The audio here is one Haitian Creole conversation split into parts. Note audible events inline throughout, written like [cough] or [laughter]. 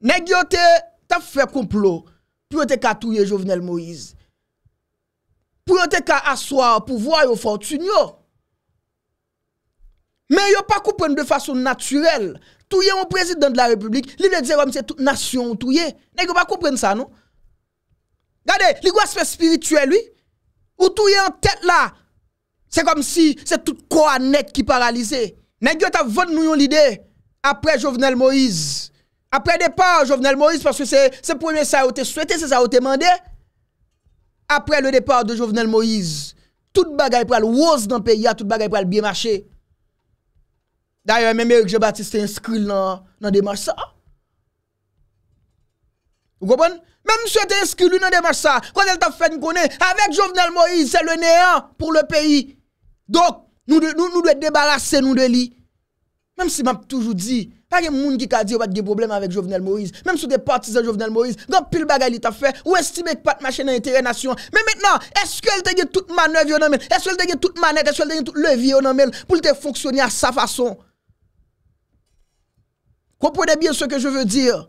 Nèg yo te t'a fait complot pour te ka touyer Jovenel Moïse. Pour te ka asseoir pouvoir yo fortune yo. Mais yo pas comprendre de façon naturelle. Touyer un président de la République, li veut dire comme oh, c'est toute nation Ils Nèg pas comprendre ça non. Regardez, li aspect spirituel lui. Ou touyer en tête là. C'est comme si c'est toute croix net qui paralysait. Nèg yo t'a vendre nous l'idée après Jovenel Moïse. Apre depar Jovenel Moïse, parce que c'est premier, ça a été souhaité, ça a été demandé. Apre le depar de Jovenel Moïse, tout bagay pou al wos dans le pays, tout bagay pou al bien marcher. D'ailleurs, même Eric Jebattis s'est inscrit dans des marches ça. Vous comprenez? Même s'il s'est inscrit dans des marches ça, quand il a fait une conne, avec Jovenel Moïse, c'est le néant pour le pays. Donc, nous devons débarrasser, nous devons l'y. Même s'il m'a toujours dit Pas de monde qui a dit pas des problème avec Jovenel Moïse. Même si sous des partisans Jovenel Moïse, Quand pile bagaille il t'a fait. Ou estime que pas de machine dans l'intérêt nation. Mais maintenant, est-ce qu'elle a toute manœuvre Est-ce qu'elle a toute manette, est-ce qu'elle tout toute levier pour te fonctionner à sa façon Comprenez bien ce que je veux dire.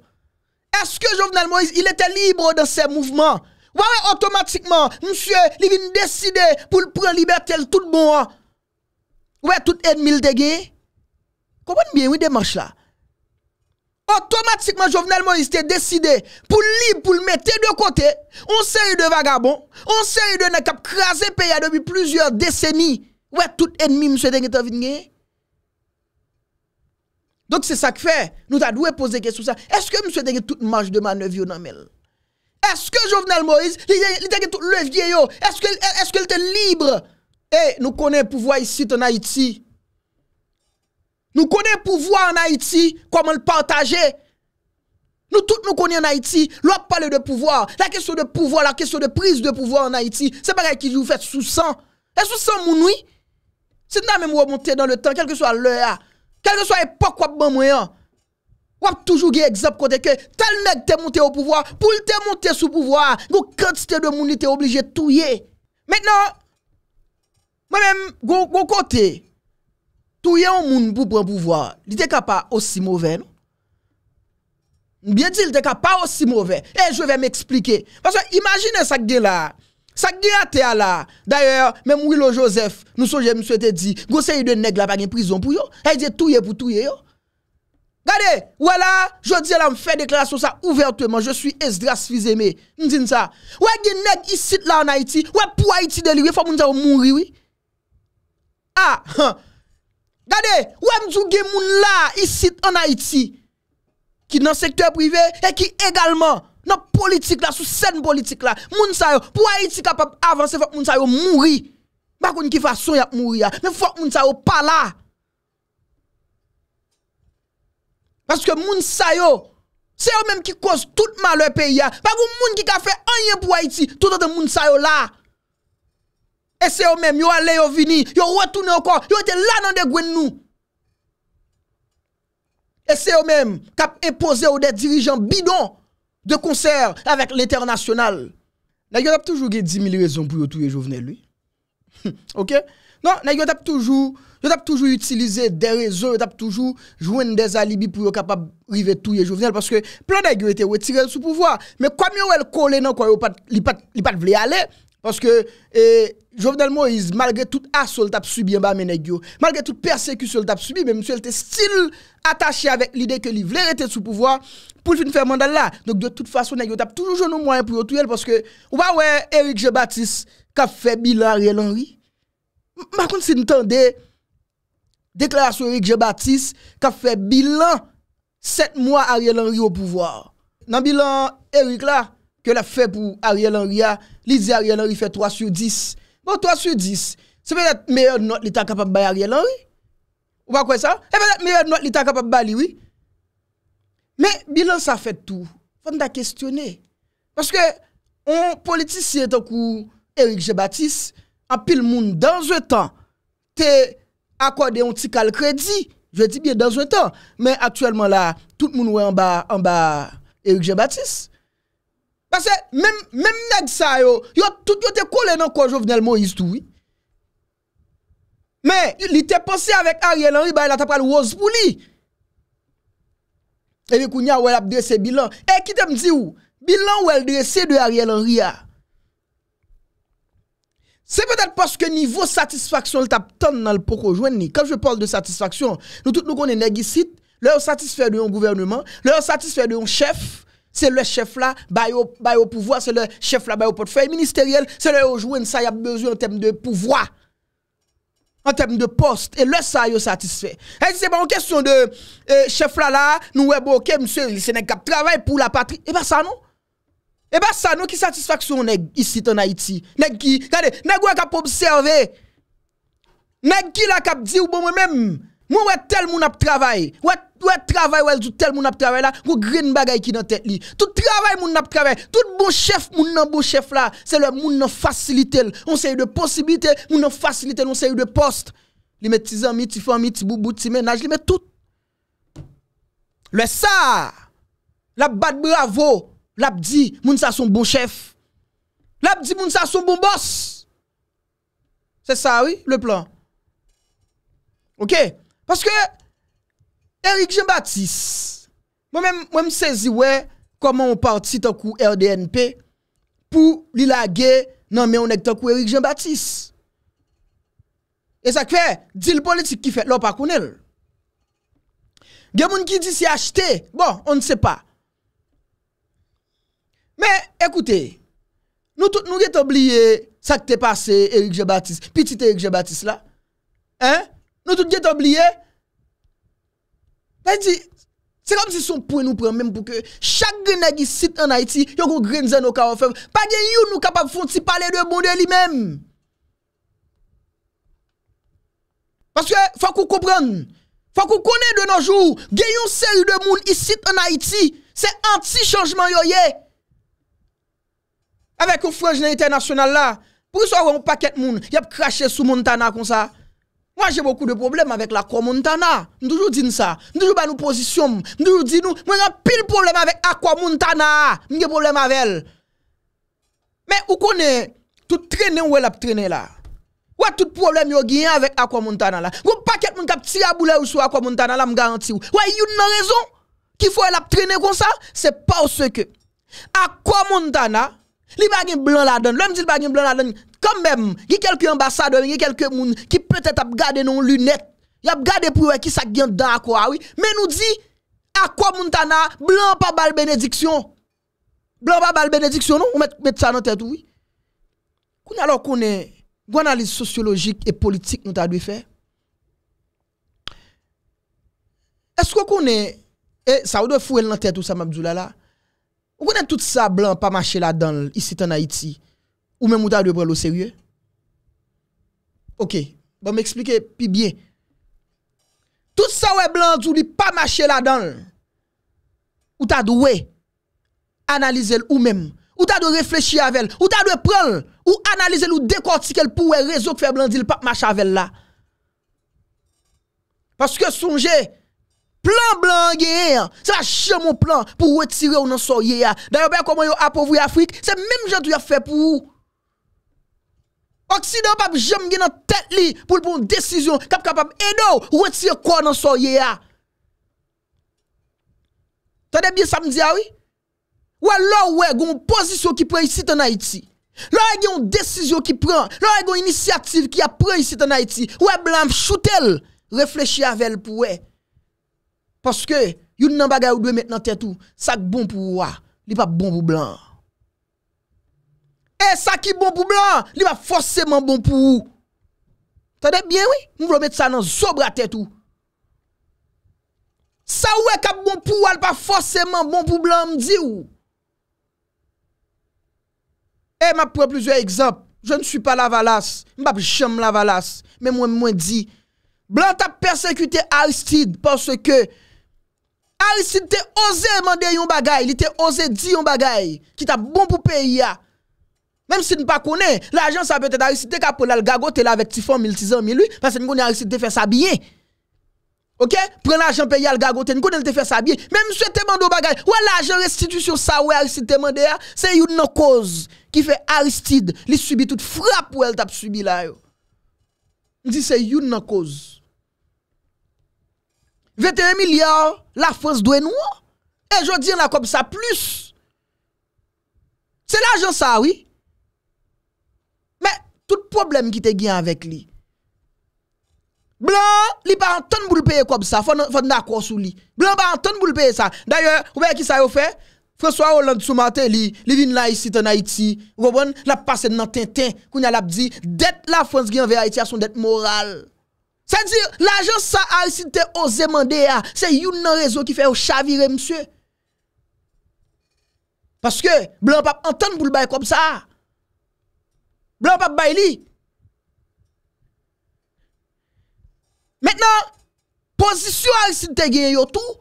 Est-ce que Jovenel Moïse, il était libre dans ses mouvements Ouais, automatiquement, monsieur, il vient décider pour prendre liberté tout le monde. Ouais, tout ennemi Vous Comprenez bien, oui, démarche là automatiquement Jovenel Moïse était décidé pour libre pour le mettre de côté on série de vagabonds, on série de nèg qui crasé pays depuis plusieurs décennies. Ouais, tout ennemi monsieur Tengetan venu? Donc c'est ça que fait. Nous avons dû poser question ça. Est-ce que monsieur était toute marge de manœuvre dans Est-ce que Jovenel Moïse, il a tout levier Est-ce que est-ce qu'il est libre Eh, nous connaissons pouvoir ici en Haïti. Nou konen pouvoi an Haiti, komon l pwantaje. Nou tout nou konen an Haiti, l wap pale de pouvoi. La kesyo de pouvoi, la kesyo de prise de pouvoi ah, an Haiti, separek ki zou fè sou san. E sou san mounoui. Se nan men mwè mwè mwote dan le tan, kelke so a lè a, kelke so a epok wap mwen mwen a. Wap toujou gey egzap kote ke, tal neg te mwote ou pouvoi, pou l te mwote sou pouvoi, mwen mwote mwen mwote, mwen mwote mwen mwote, tout un monde pour prendre pouvoir, il était pas aussi mauvais, non? Bien dit, il était pas aussi mauvais. Et eh, je vais m'expliquer. Parce que imaginez ça est là. Ça qui est là. D'ailleurs, même Willo Joseph, nous sommes, je me suis dit, conseil de nègre là, pas de prison pour yo. Elle dit tout pour tout yo. Regardez, voilà, je dis là, me fait déclaration ça ouvertement. Je suis Esdras Fizeme. Je dis ça. Ouais, il y a nègre ici là en Haïti. Ouais, pour Haïti lui. il faut que nous mourir, oui. Ah, hein. Gade, wèm djouge moun la isit an Haiti ki nan sektor prive e ki egalman nan politik la, sou sen politik la. Moun sayo, pou Haiti kapap avanse fok moun sayo mouri. Bakoun ki fason yap mouri ya, men fok moun sayo pa la. Baske moun sayo, seyo menm ki kos tout malwe peyi ya, bakoun moun ki ka fe anye pou Haiti, tout an de moun sayo la. Ese yo menm yo ale yo vini, yo wetoune yo kwa, yo ete lanan de gwen nou. Ese yo menm kap impose ou de dirijan bidon de konser avèk l'internasyonal. Nan yo tap toujou ge 10 000 rezon pou yo touye jovenel lui. [laughs] Ok? Nan yo tap toujou, yo tap toujou utilize deri zo, yo tap toujou jwen de zalibi pou yo kapap rive touye jovenel. Paske plan nan yo ete wetirel sou pouvoi. Men kwa mi yo el kole nan kwa yo li pat vle ale... Parce que eh, Jovenel Moïse malgré tout assoul tap subi en bas menegyo Malgré tout persécus sol tap subi Mais monsieur elle était still attaché avec l'idée que l'hiver était sous pouvoir Pour finir fermement d'Allah Donc de toute façon negyo tap toujou je nou moyen pour tout yel Parce que wawè Eric Jebattis ka fè bilan Ariel Henry M'a kon si n'tendé Déclaration Eric Jebattis ka fè bilan 7 mois Ariel Henry au pouvoir Nan bilan Eric la Kè la fè pou Ariel Henry a, li di Ariel Henry fè 3 sur 10. Bon, 3 sur 10, se mè yon not li tan kapab bay Ariel Henry? Ou pa kwen sa? E mè yon not li tan kapab bay li, oui. Mè bilan sa fè tout. Fòn ta kestyonè. Pòske, on politisye tan kou Eric G. Baptiste, apil moun dan zwe tan, te akwade yon ti kal kredi. Je te bie dan zwe tan, mè aktuellement la, tout moun wè an ba Eric G. Baptiste. Pase menm neg sa yo, yo te kole nan konjou vnel moun histou. Men, li te ponsi avèk Ariel Henry, baye la tap pral wòz pou li. E li kounya wèl ap dresè bilan. E ki te mdzi ou, bilan wèl dresè de Ariel Henry a. Ah. Se petèl paske nivou satisfaksyon l tap ton nan l poko jwen ni. Kam jwe pòl de satisfaksyon, nou tout nou konen neg isit, lè ou satisfè de yon gouvernement, lè ou satisfè de yon chèf, c'est le chef là, au pouvoir, c'est le chef là, bah au portefeuille ministériel, c'est le joueur ça y a besoin en termes de pouvoir. En termes de poste, et le ça est satisfait. Et c'est pas une question de euh, chef là là, nous ouais, ok, monsieur, c'est un travail pour la patrie. Et eh bien ça non. Et eh bien ça non, qui satisfaction est ici en Haïti. Nèg qui, regardez, nèg qui cap observer. Nèg qui la cap dit bon moi-même, moi tel moun travail, Wè travè wè joutèl moun ap travè la, wè green bagay ki nan tèt li. Tout travè moun ap travè, tout bon chèf moun nan bon chèf la, se lè moun nan fasilite l, moun se yu de posibilite, moun nan fasilite l, moun se yu de post. Li mè ti zanmi, ti fanmi, ti boubou, ti menaj, li mè tout. Lè sa, lè bat bravo, lè ap di moun sa son bon chèf. Lè ap di moun sa son bon boss. Se sa wè, le plan. Ok, paske, Eric Jean-Baptiste Mwen mwen sezi we Koman ou parti toku RDNP Pou li la ge Nan men ou nek toku Eric Jean-Baptiste E sa kwe Dil politik ki fe lopakounel Gemoun ki di si achte Bon, on se pa Me, ekoute Nou tout nou get obliye Sa ki te pase Eric Jean-Baptiste Petite Eric Jean-Baptiste la Nou tout get obliye E di, se kom si son pou nou pran menm pou ke chak genèk yi sit an Haiti, yon kon grenzen nou kawan fev, pa gen yon nou kapap foun ti pale de moun de li menm. Maske, fok ou kompran, fok ou konen de nanjou, gen yon se yu de moun yi sit an Haiti, se anti chanjman yoye. Awek yon franjne internasyonal la, pou yon se yon paket moun, yop krashe sou moun tana kon sa. Moi, j'ai beaucoup de problèmes avec la Montana. Montana. dis toujours Je ça. Nous toujours nous position. Nous toujours dit nous. Moi, j'ai pile problème avec Aqua Montana. J'ai problème avec elle. Mais vous connaissez tout traîner où elle a traîné là. Ou tout problème yo avec Aqua Montana là. Ou paquet moun kap tire boule ou sou Aqua Montana là, me garantis ou. Ouais, you une raison. Qu'il faut elle a traîné comme ça, c'est parce que Aqua Montana, li bagen blanc la donne. L'homme dit bagen blanc la dedans Kam men, yi kelke ambasade, yi kelke moun ki pwetet ap gade non lunet, yi ap gade pou yon ki sa gyan da akwa awi, men nou di, akwa moun tan a, blan pa bal benediksyon. Blan pa bal benediksyon nou, ou met sa nan tet ouwi? Koun alo kounen, gwen analize sociologik e politik nou ta dwi fe? Esko kounen, e, sa ou dwe fwen nan tet ou sa mabzoula la? Ou kounen tout sa blan pa mache la dan, isi tan Haiti? Ou menm ou ta dwe prelo serye? Ok, ba bon, m'explike pi bien. Tout sa we blanjou li pa mache la dan, ou ta dwe analize l ou menm, ou ta dwe reflechi avel, ou ta dwe prel, ou analize l ou dekortike l pou we rezo kfe blanjil pa mache avel la. Paske sonje, plan blanjou gen, se va chen moun plan pou wetire ou nan so ye ya. Da yo ben koman yo apovou Afrik, se menm jen dwe fe pou ou. Oksido pap jem gen an tet li pou l pou an desisyon. Kap kap pap edo, wè ti yo kwa nan so ye ya. Tade biye sa mdia wè? Wè lò wè e goun pozisyon ki pre yisi tanay ti. Lò wè e gen yon desisyon ki pren. Lò wè e gen yon inisyatif ki apre yisi tanay ti. Wè blanm choutel, reflechi avel pou wè. Paske yon nan bagay ou dwe met nan tet ou. Sak bon pou wè, li pa bon pou blanm. E sa ki bon pou blan, li va forseman bon pou ou. Tade bien oui? Mwen vlo met sa nan zobra tete ou. Sa ou e kap bon pou ou, al pa forseman bon pou blan mdi ou. E ma pou an plusieurs exemples. Je ne suis pas la valasse. Mwen pa pi chame la valasse. Mwen mwen mwen di. Blan ta persecuté Aristide. Parce que Aristide te ose mande yon bagay. Li te ose di yon bagay. Ki ta bon pou peyi ya. Mem si nou pa konen, la ajan sa pe te da ristite ka pou la l gagote la vek ti fon 1000-1600-1000-8 Pase nou konen ristite te fe sa biye Ok, pren la ajan pe ya l gagote, nou konen te fe sa biye Mem se te mando bagaje, wè la ajan restitue sou sa wè ristite te mande ya Se yon nan koz ki fe ristite li subi tout fra pou el tap subi la yo Ni se yon nan koz 21 milyar la frans doye nou E jodi an la kop sa plus Se la ajan sa wè tout problem ki te gyan avèk li. Blan, li pa an ton boulpeye kòp sa, fon nan kòsou li. Blan pa an ton boulpeye sa. Danyè, oubeye ki sa yo fè? François Hollande sou matè li, li vin la isi ton Haiti, wabon la passe nan tintin, koun ya lap di, det la Frans gyan ve Haiti a son det moral. Sa di, la jò sa a isi te ozemande ya, se youn nan rezo ki fè ou chavire msè. Paske, blan pa an ton boulpeye kòp sa a. Blan pa bay li. Mètenan, pozisyon Arisid te genye yotou,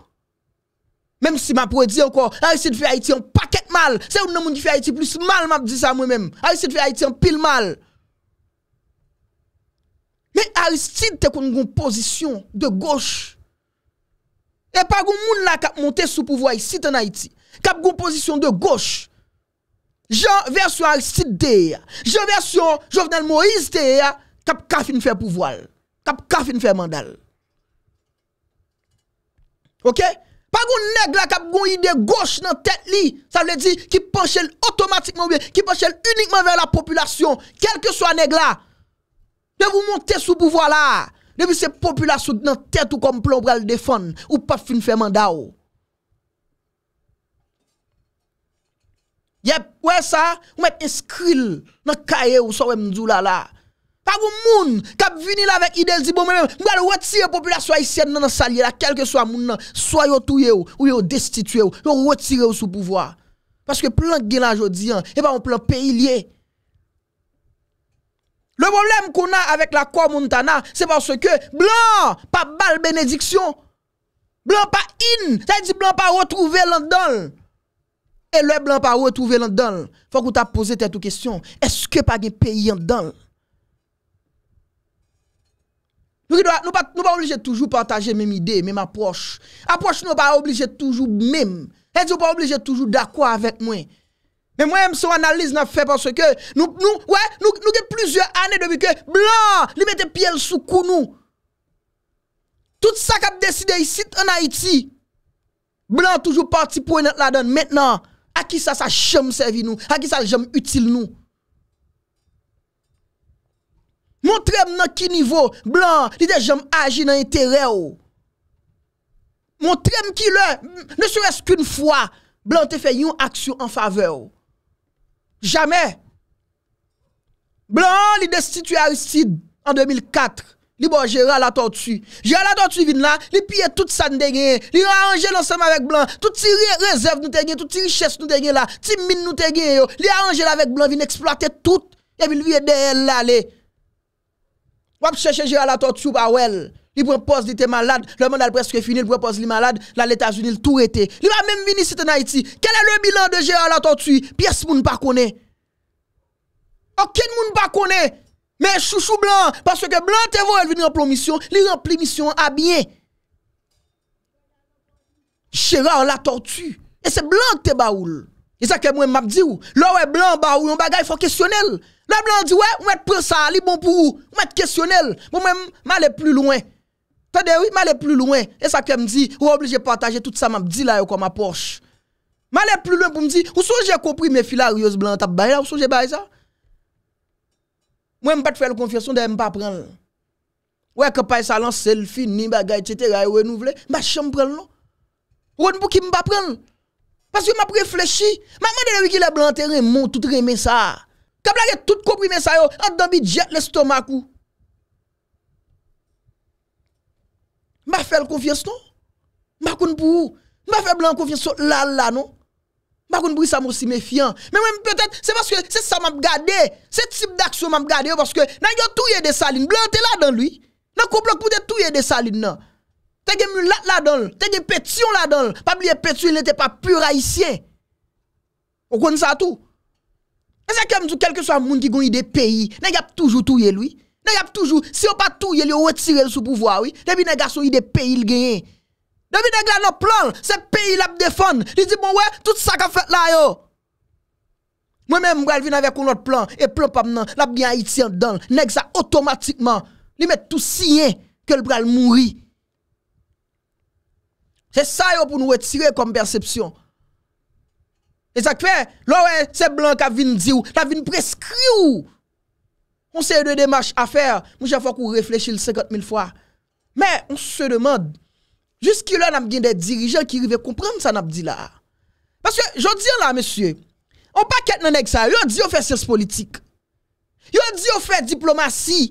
mèm si ma pou e di anko, Arisid fe Aiti an paket mal, se ou nan moun di fe Aiti plus mal, ma di sa mwen mèm, Arisid fe Aiti an pil mal. Mè Arisid te kon goun pozisyon de gòsh, e pa goun moun la kap monte sou pouvo Aisid an Aiti, kap goun pozisyon de gòsh, Jan versyon al sit deye, jan versyon jovenel Moïse deye, kap kafin fè pou voal, kap kafin fè mandal. Ok? Pa goun neg la kap goun ide gòsh nan tèt li, sa vle di ki penchèl otomatikman wè, ki penchèl unikman wè la populasyon, kelke so aneg la. Nevou monte sou pou voal la, nevou se populasyon nan tèt ou kom plombrel defon, ou pap fin fè mandal ou. Yep, wè sa, wè eskril nan kaye ou sa wè mdjou la la. Pa wè moun, kap vini la vek idèl, di bon mè mè mè, mwen gade wè tire populasyon a isyen nan salye la, kelke swa moun nan, swa yo touye ou, ou yo destitue ou, yo wè tire ou sou pouvoi. Paske plan genaj yo di an, e pa wè plan peyi liye. Le problem kon an avèk la kwa moun tana, se panso ke blan pa bal benediksyon, blan pa in, sa yi di blan pa wè trouve landanl. E lè blan pa ou e touvel an dal. Fok ou ta pose tetou kestyon. Eske pa gen peyi an dal? Nou pa oblije toujou partaje mem ide, mem aproche. Aproche nou pa oblije toujou mem. E di ou pa oblije toujou d'akwa avèk mwen. Men mwen mse ou analize nan fè pwoswe ke. Nou ke plizye anè devikè. Blan li mette piel sou kou nou. Tout sa kap deside yisit an Haiti. Blan toujou parti pou enat la dan. Mètnan. aki sa sa chom servi nou, aki sa l jom util nou. Montrem nan ki nivou, blan li de jom aji nan y terè ou. Montrem ki le, ne sou res koun fwa, blan te fe yon aksyon an fave ou. Jamè. Blan li destituye a usid an 2004. Li bon Gérald Atortu, Gérald Atortu vin la, li piye tout sa n de genye, li ra anje lansam avèk blan, tout ti rezèv nou te genye, tout ti richès nou te genye la, ti min nou te genye yo, li ra anje l avèk blan, vin eksploate tout, yè bil viye de el la le. Wap seche Gérald Atortu pa wel, li prepoz di te malade, le man al preske fini, li prepoz li malade, la l'Etats-Unis l tou rete. Li va men vini sit en Haiti, kele le bilan de Gérald Atortu, piyes moun pa kone, oken moun pa kone. Men chou chou blan, parce ke blan te vo el veni en promisyon, li renpli misyon a bien. Chirar la tortue, e se blan te baoul. E sa ke mwen mabdi ou, lor e blan baoul, yon bagay fò kesyonel. Lor blan di we, ou mè pre sa li bon pou ou, ou mè kesyonel. Mwen mè, mè alè plou loun. Tade wè, mè alè plou loun. E sa ke mdi, ou oblije pataje tout sa mabdi la yo kon ma poche. Mè alè plou loun pou mdi, ou so jè kompri me fila, ou yo se blan tap bay la, ou Mwen mwen pat fèl konfisyon de mwen pa pren. Ou e kapay sa lan selfie, ni bagay, etc. Ou e nou vle, mwen chan mwen pren non. Ou e nou ki mwen pa pren. Pas yo mwen preflechi. Mwen mwen dewe ki le blan teren moun tout remen sa. Kab la ye tout komprimen sa yo, an dan bi jet l'estomak ou. Mwen fèl konfisyon non? Mwen kon pou ou? Mwen fèl blan konfisyon la la non? Par contre, je aussi méfiant. Mais même peut-être, c'est parce que c'est ça m'a gardé. Ce type d'action m'a gardé parce que, n'a yon touye de saline. Blanc, t'es là dans lui. Nan couple pour te touye de saline, non. T'es gen mulat là dans T'es gen pétion là dans Pas oublier pétion, il n'était pas pur haïtien. Vous connaissez ça tout. Et c'est comme quel que soit le monde qui a des pays, n'a yon toujours touye lui. N'a yon toujours, si on pas touye il retire le pouvoir, oui. Depuis n'a idée pays, il gagne. Nè mi deg la not plan, se pi la b defon, li di bon we, tout sa ka fet la yo. Mwen mè mwen bral vin avek ou not plan, e plan pab nan, la bi a iti an don, neg sa otomatikman, li met tou siye, kel bral mouri. Se sa yo pou nou wetire kom perception. E sak fe, lo we se blan ka vin di ou, la vin preskri ou. Mwen se de demache a fer, mwen jè fok ou reflechi l 50.000 fwa. Mè, mwen se demande, Jus ki yon an ap gen de dirijen ki yon ve komprenn sa an ap di la. Pase, jon di an la, mesye, an pa ket nan ek sa, yon di yon fe sers politik. Yon di yon fe diplomasi.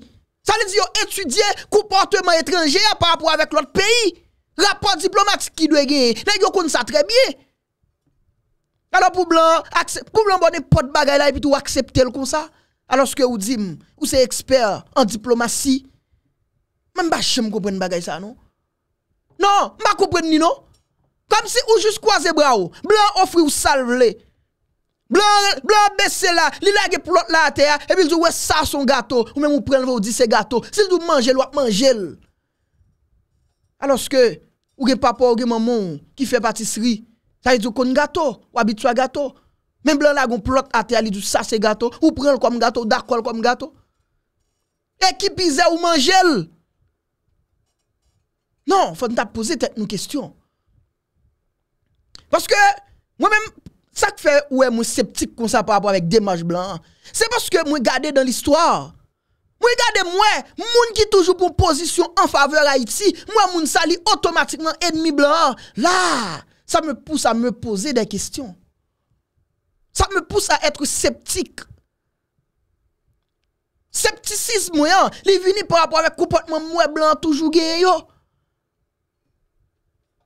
Sa li di yon etudyen komportement etrenger apapou avèk l'ot peyi. Rapport diplomatik ki dwe gen, nen yon kon sa tre bie. An an pou blan, pou blan bon ne pot bagay la, epi tou akseptel kon sa, an an skye ou di, ou se ekspert an diplomasi, men bachem kon pren bagay sa nou. Non, mba koupren nino. Kam si ou jis kwa ze bra ou. Blan ofri ou salve le. Blan besela li la ge plot la atea. E bil zou we sa son gato. Ou men moun pren l vè ou di se gato. Se l dou manjel wap manjel. Alos ke ou gen papa ou gen maman ki fe patisri. Ta yi zou kon gato. Ou abitwa gato. Men blan la gen plot atea li zou sa se gato. Ou pren l kom gato. Ou dakol kom gato. E ki pize ou manjel. Non, fòn ta pose tèk nou kestyon. Pòske, mwen mèm, sa k fè ouè mwen septik kon sa par rapport vèk Demache Blanc, se pòske mwen gade dan l'histoire. Mwen gade mwen, moun ki toujou pou position an faveur Haiti, mwen moun sali otomatikman enmi Blanc. La, sa mwen pousse a mwen pose dèk kestyon. Sa mwen pousse a etre septik. Septicisme mwen, li vini par rapport vèk kompontman mwen Blanc toujou gèye yo.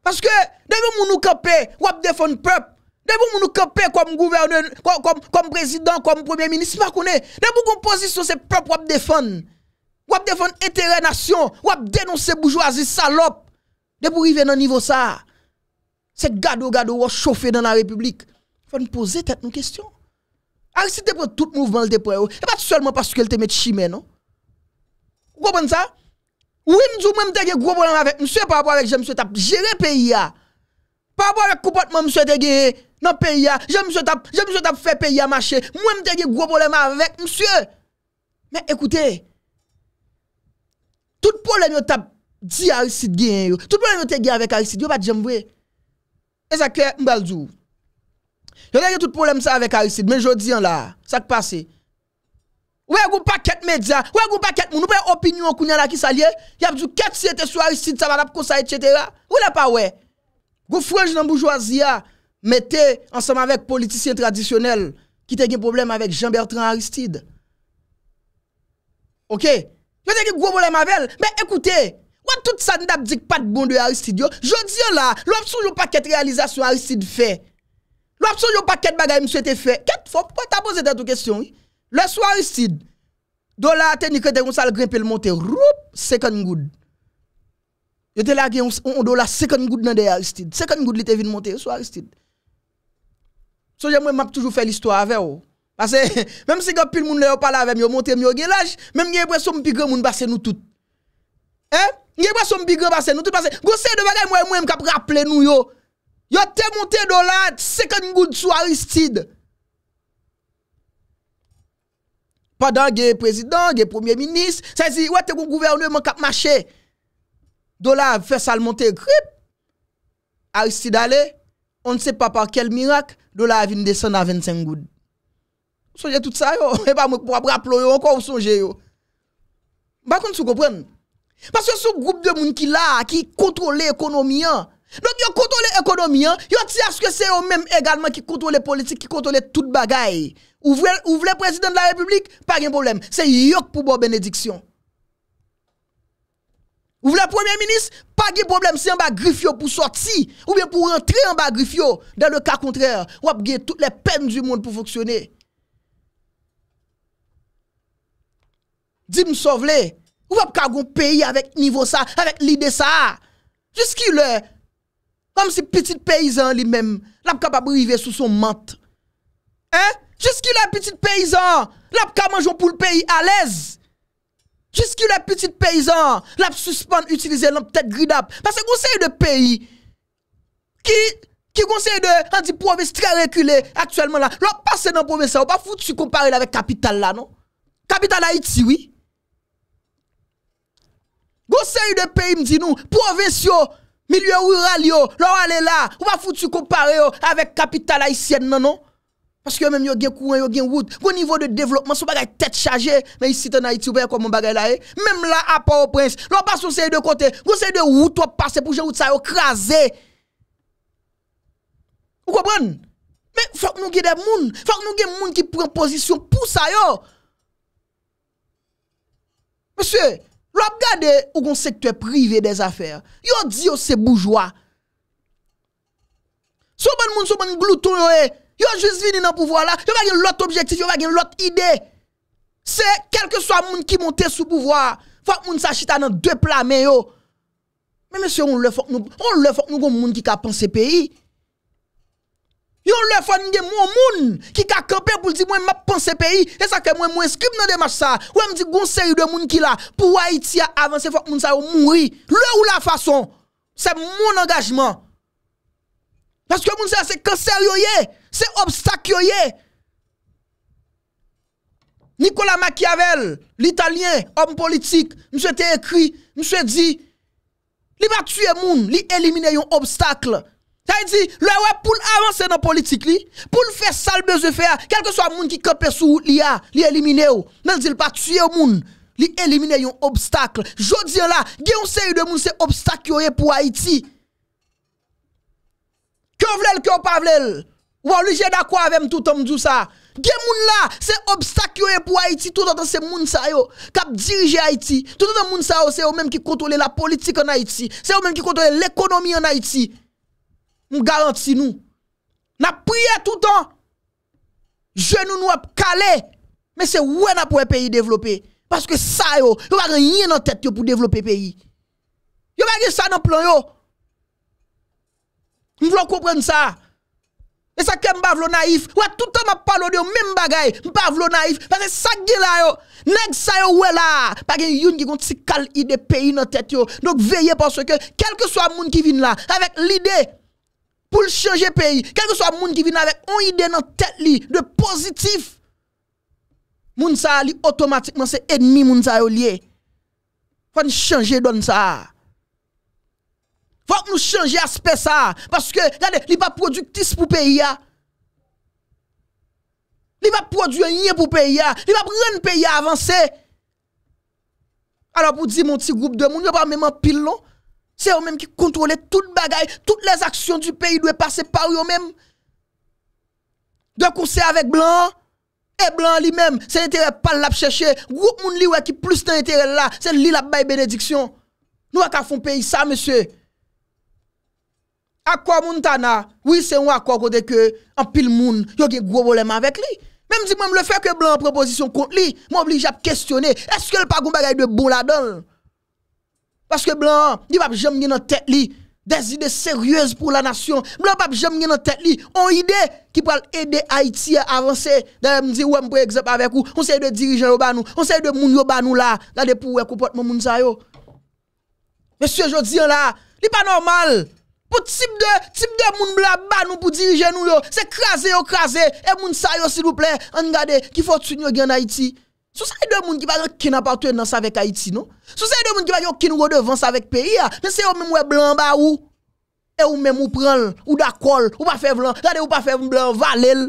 Paske, debou moun nou kapè, wap defon pèp, debou moun nou kapè kom prezident, kom premier-ministre, makounè, debou kon posi sou se pèp wap defon, wap defon etere-nasyon, wap denonsè boujouazis salop, debou rive nan nivou sa, se gado-gado wò chofè nan la republik, fòn posè tèt nou kestyon. Arisite pou tout mouvment lè te prewè, e bat sou seulement paskè lè te met chimè, non? Gopèn sa? Gopèn sa? Ouwe mdjou mwen mtege groboleman avèk msye, pa apwa avèk jen msye tap, jere peyi ya. Pa apwa avèk koupotman msye tege, nan peyi ya, jen msye tap, jen msye tap fè peyi ya mache, mwen mtege groboleman avèk msye. Mwen ekoute, tout polem yo tap di harisid gen yo, tout polem yo tege avèk harisid, yo bat jem vwe. E zake mbaldjou. Yo tege tout polem sa avèk harisid, men jodi an la, sak pase. Ouè e goun pa ket media, ouè e goun pa ket moun, nou pe opinyon kounye la ki sa liye, yab zou ket si ete sou Aristide sa madap konsa et cetera, ouè la pa ouè. Goun fwèj nan boujouaziya, mette ansama vek politisyen tradisyonel, ki te gen probleme avek Jean-Bertrand Aristide. Ok, yo te gen goun bole mavel, me ekoute, wè tout sa nidap dik pat bon de Aristide yo, yo diyo la, lò apso yo pa ket realizasyon Aristide fe, lò apso yo pa ket bagay mswe te fe, ket fok, wè ta pose tato kestyon yi, Le Swaristid, do la te ni krede yon sal grempel monte, second good. Yote la gen yon do la second good nan de Swaristid. Second good li te vin monte, Swaristid. So jè mwen map toujou fè l'histoire avè yo. Pase, mèm si gèpil moun lè yon pala avè, mèm yon monte mè yon gelaj, mèm yèp wè sou mpigre moun basen nou tout. Hè? Yèp wè sou mpigre basen nou tout basen. Gò se de bagay mwen mwen mkap rapple nou yo. Yote monte do la second good Swaristid. Vadan genye prezidant, genye premier minis. Se zi, wè te kon gouverne man kap machè. Dola fè salmante krip. Arisid ale, on ne se pa pa kel mirak. Dola avine desan a 25 goud. Sonje tout sa yo. Mè pa mè kwa braplo yo, anko ou sonje yo. Bakon sou kopren. Pas yo sou goup de moun ki la, ki kontrole ekonomi an. Donk yo kontole ekonomi an, yo ti aske se yo menm egalman ki kontole politik, ki kontole tout bagay. Ou vle prezident la republik, pa gen problem, se yok pou bo benediksyon. Ou vle premier minis, pa gen problem se yon bagrif yo pou sorti, ou bien pou rentre yon bagrif yo, den le ka kontrer, wap gen tout le pen du moun pou foksyone. Dim so vle, ou wap ka goun peyi avèk nivou sa, avèk lide sa, jiski lè, Kom si pitit peyizan li men, la ap ka pa brive sou son mant. Eh? Jiski la pitit peyizan, la ap ka manjou pou l peyi alez. Jiski la pitit peyizan, la ap suspande utilize l ap tek gridap. Pase gosey de peyi, ki gosey de, an di provestri rekyle, aktuellement la, l ap pase nan provestri, an pa fout su kompare la ve kapital la, non? Kapital la iti, oui. Gosey de peyi mdi nou, provestri yo, Milye ou ral yo, lor ale la, ou pa foutu kompare yo, avek kapital haisyen nanon. Non, Paske yo menm yo gen kouan, yo gen wout, eh? yo nivou de devlopman, sou bagay tet chaje, men yi siten ha iti ou baye komon bagay la e. Mem la apan ou prens, lor pas ou seye de kote, ou seye de wout ou pase pou gen wout sa yo krasi. Ou kopren? Men fok nou gen moun, fok nou gen moun ki pren pozisyon pou sa yo. Meseye, Fap gade ou gon sektwe prive des afer. Yo di yo se boujwa. Sou bon moun, sou bon glouton yo e. Yo jes vini nan pouvoi la. Yo va gen lot objektif, yo va gen lot ide. Se, kelke so a moun ki monte sou pouvoi. Fap moun sa chita nan dwe plame yo. Mè mè se, on lè fok nou. On lè fok nou gon moun ki ka pan se peyi. Yon lè fwa nge moun moun ki ka kapè pou li di mwen mwen pon se peyi, e sa ke mwen mwen skim nan demach sa, mwen mwen di goun seri de moun ki la pou Haiti a avanse fwa moun sa ou mouri. Lè ou la fwa son, se moun angajman. Paske moun sa se kanser yoye, se obstak yoye. Nikola Machiavel, l'Italien, om politik, mwen se te ekri, mwen se di, li ba tue moun, li elimine yon obstak lè. A yi e di, lè wè pou l avanse nan politik li, pou l fè salbe ze fè a, kelke swa moun ki kapè sou li a, li elimine ou. Mè l di l pa tuyè moun, li elimine yon obstakl. Jodi an la, gen yon seri de moun se obstakl yoye pou Haiti. Kyo vlel, kyo pavlel, wè ou li jè da kwa avèm toutan mdou sa. Gen moun la, se obstakl yoye pou Haiti, toutan se moun sa yo, kap dirije Haiti. Toutan se moun sa yo, se yo mèm ki kontole la politik an Haiti, se yo mèm ki kontole l ekonomi an Haiti. on garantit nous. N'a prié tout le temps. Je nous calé. Mais c'est où n'a pour un pays développé. Parce que ça, yo, yo pas rien dans tête pour développer le pays. Yo pas ça dans plan yo. Nous voulons comprendre ça. Et ça, que bavlo naïf. Ouais, tout le temps, m'a parlé de même bagaille. bavlo naïf. Parce que ça, qui là, yo. Nèg ça yo, ouais, là. Pas gen youn qui gonti cal idée pays dans tête yo. Donc, veillez parce que, quel que soit monde qui vient là, avec l'idée, pou l chanje peyi, kelke so a moun ki vin avek, on yi den nan tet li, de pozitif, moun sa li otomatikman se enmi moun sa yo liye. Fwa ni chanje don sa. Fwa moun chanje aspe sa, paske, gade, li pa produktis pou peyi ya. Li pa produyen nye pou peyi ya. Li pa prenen peyi ya avanse. A la pou di moun ti goup de moun, li pa mèman pil lò. Non? Se ou mèm ki kontrole tout bagay, tout les aksyon du peyi dwe pase par ou yo mèm. Dwa kouse avèk blan, e blan li mèm, se n'interèl pa l ap chèche. Gwou moun li wè ki plus n'interèl la, se li l ap baye benediksyon. Nou wè ka fon peyi sa, mèsyè. A kwa moun tana, wè se ou wè a kwa kote ke, an pil moun, yo ge gro bolem avèk li. Mèm dik mèm le fèk yo blan an proposisyon kont li, mèm oblij ap kestyone, eske l pa goun bagay dwe bon la donl? Parce que Blanc, il va jamais dans la tête des idées sérieuses pour la nation. Blanc pas jamais dans tête on idée qui peut aider Haïti à avancer. D'ailleurs, me dit exemple avec vous, on sait de dirigeants ba nous, on sait de moun yo ba nous là, regardez pour le comportement moun sa yo. Monsieur Jodien, là, n'est pas normal. Pour type de type de moun bla pour diriger nous yo, c'est craser yo craser et moun sa yo s'il vous plaît, on regarde qui fortune yo en Haïti. Sou sa yon e moun ki bagan kin apatwe nan sa vek Haiti, nou? Sou sa yon e moun ki bagan kin ou odevan sa vek peyi, a? Men se yon mwen mwen blan ba ou? E ou men moun pran, ou dakol, ou pa fe blan, rade ou pa fe blan valel.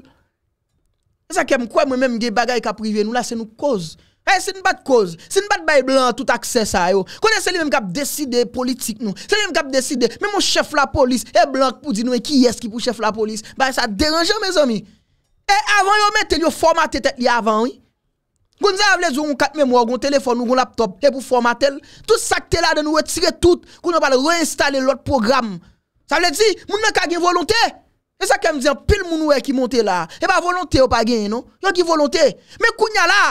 Se a ke mwen mwen mwen mwen ge bagay ka prive nou, la se nou koz. Hey, se nou bat koz. Se nou bat bay blan tout akses a yo. Kone se li mwen mwen kap deside politik, nou? Se li mwen mwen kap deside, mwen mwen chef la polis, e blan pou di nou e ki yes ki pou chef la polis, ba se a deranje, mwen zomi. E avan yo mette li Goun zay avle zyon goun kat memwa, goun telefon, goun laptop, e pou formatel. Tout sakte la den nou wetire tout. Goun yon pale reinstale lout program. Sa vle di, moun men ka gen volonté. E sa kem diyan pil moun ou e ki monte la. E ba volonté ou pa gen, non? Yon ki volonté. Men kounya la,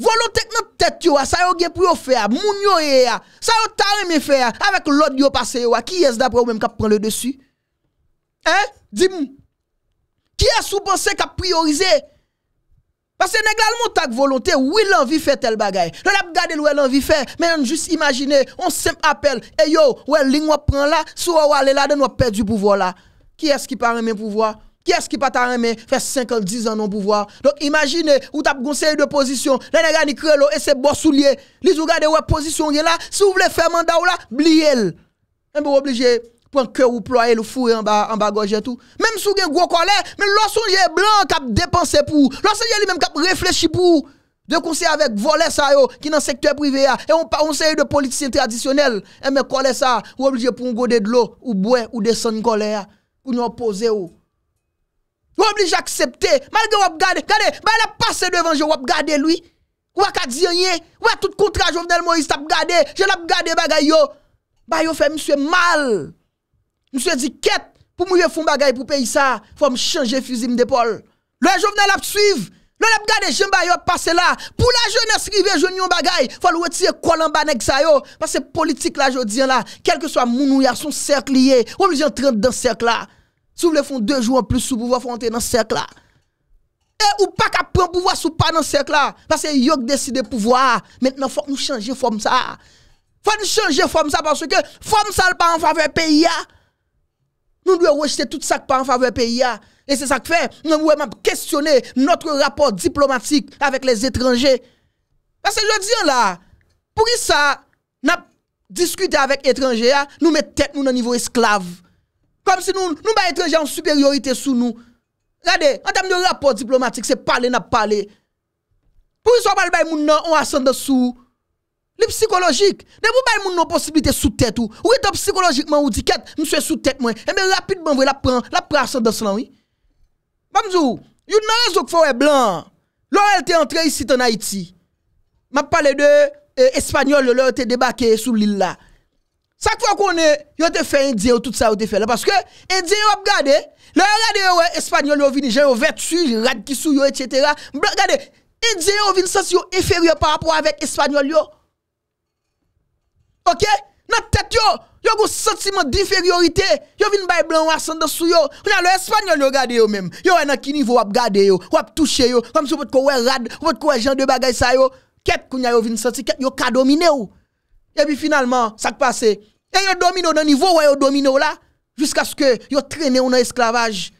volonté k nou tete yo a, sa yo gen pou yo fe a. Moun yo e a, sa yo tare me fe a. Awek lout yo pase yo a. Ki es da pou yo men ka pren le desu? Hein? Dibou. Ki es ou pense ka priorize? E? Basenè glal montak volontè, wè l'envi fè tel bagay. Lè lè ap gade lè wè l'envi fè, men jous imagine, on se apel, ey yo, wè ling wè pran la, sou wè wè lè la den wè pè du pouvo la. Ki eski pa remen pouvo? Ki eski pa ta remen fè 5 an, 10 an non pouvo? Don imagine, wè tap gonsey de posisyon, lè nè gani kre lo, e bon se bò sou liye. Lè jous gade wè posisyon gen la, sou wè fè manda wè la, bliye lè. Mè mè wè oblije. Pwen kè ou ploye lou fure an bagoje etou. Mèm sou gen gwo kole, mèm lòson jè blan kap depanse pou. Lòson jè li mèm kap reflechi pou. De konse avèk vole sa yo, ki nan sektè privè ya, e on se yè de politisyen tradisyonel, e mè kole sa, wòbli jè pou ngode dlo, ou bwe, ou desen kole ya, ou nou apose yo. Wòbli jè akseptè, mal gen wòb gade, gade, bè la passe devan, jè wòb gade lwi, wò akad zyenye, wè tout kontra, jòvnel mou, jè ap gade Mwen se di ket pou mwen foun bagay pou peyi sa, fò mwen chanje fuzim depol. Lè jo vnen lèp suiv, lè lèp gade jen bayot pase la, pou lè jen eskrive jen yon bagay, fò l wè tiye kolan banek sa yo. Pase politik la jo diyan la, kel ke swa moun ou ya, sou sèk liye, fò mwen diyan 30 dè sèk la. Sou vle foun 2 jou an plus sou pou vwa fonte dè sèk la. E ou pa ka pran pou vwa sou pa dè sèk la, pase yok deside pou vwa. Mwen fò mwen chanje fò mwen sa. Fò mwen chanje fò mwen sa pwanswe ke fò mwen sa l pa an Nou dwe rejte tout sak pa an fave pe ya. E se sak fe, nou mwem ap kestyone notre rapor diplomatik avèk les etranje. Bas se jwè diyan la, pou ki sa nap diskute avèk etranje ya, nou mè tèt nou nan nivou esklav. Kom si nou mwen etranje an superiorite sou nou. Rade, an tam diyo rapor diplomatik, se pale nap pale. Pou ki sa mal bay moun nan, an asan de non, sou. Les psychologiques. Ne vous pas moun non possibilité sous tête ou. Oui, top psychologiquement ou dit monsieur sous tête moi. Et eh bien rapidement vous la prend, la prend ascendance là oui. Bamzou, you n'avez raison que blanc. Lorsqu'elle te entre ici en Haïti. M'a parlé de euh, espagnol leur te débarqué sous l'île là. Chaque fois qu'on est, yo te fait indien tout ça yo te fait là parce que indien yo regardé, le regardé espagnol yo vini, j'ai vertu, rad qui sou yo etc. Regardez, indien yo vini sens yo inférieur par rapport avec espagnol yo. OK Nan tête yo, yo un sentiment d'infériorité. Yo vin bay blanc ascendant sou yo. On a le espagnol yo gade yo même. Yo nan ki niveau wap gade yo, wap touche yo, comme si pot ko wè rad, pot ko wè de bagay sa yo. Ket kounya yo vin senti ket yo ka domine ou. Et puis finalement, ça passe. Et yo domino dans niveau où yo domino là jusqu'à ce que yo traîne dans esclavage.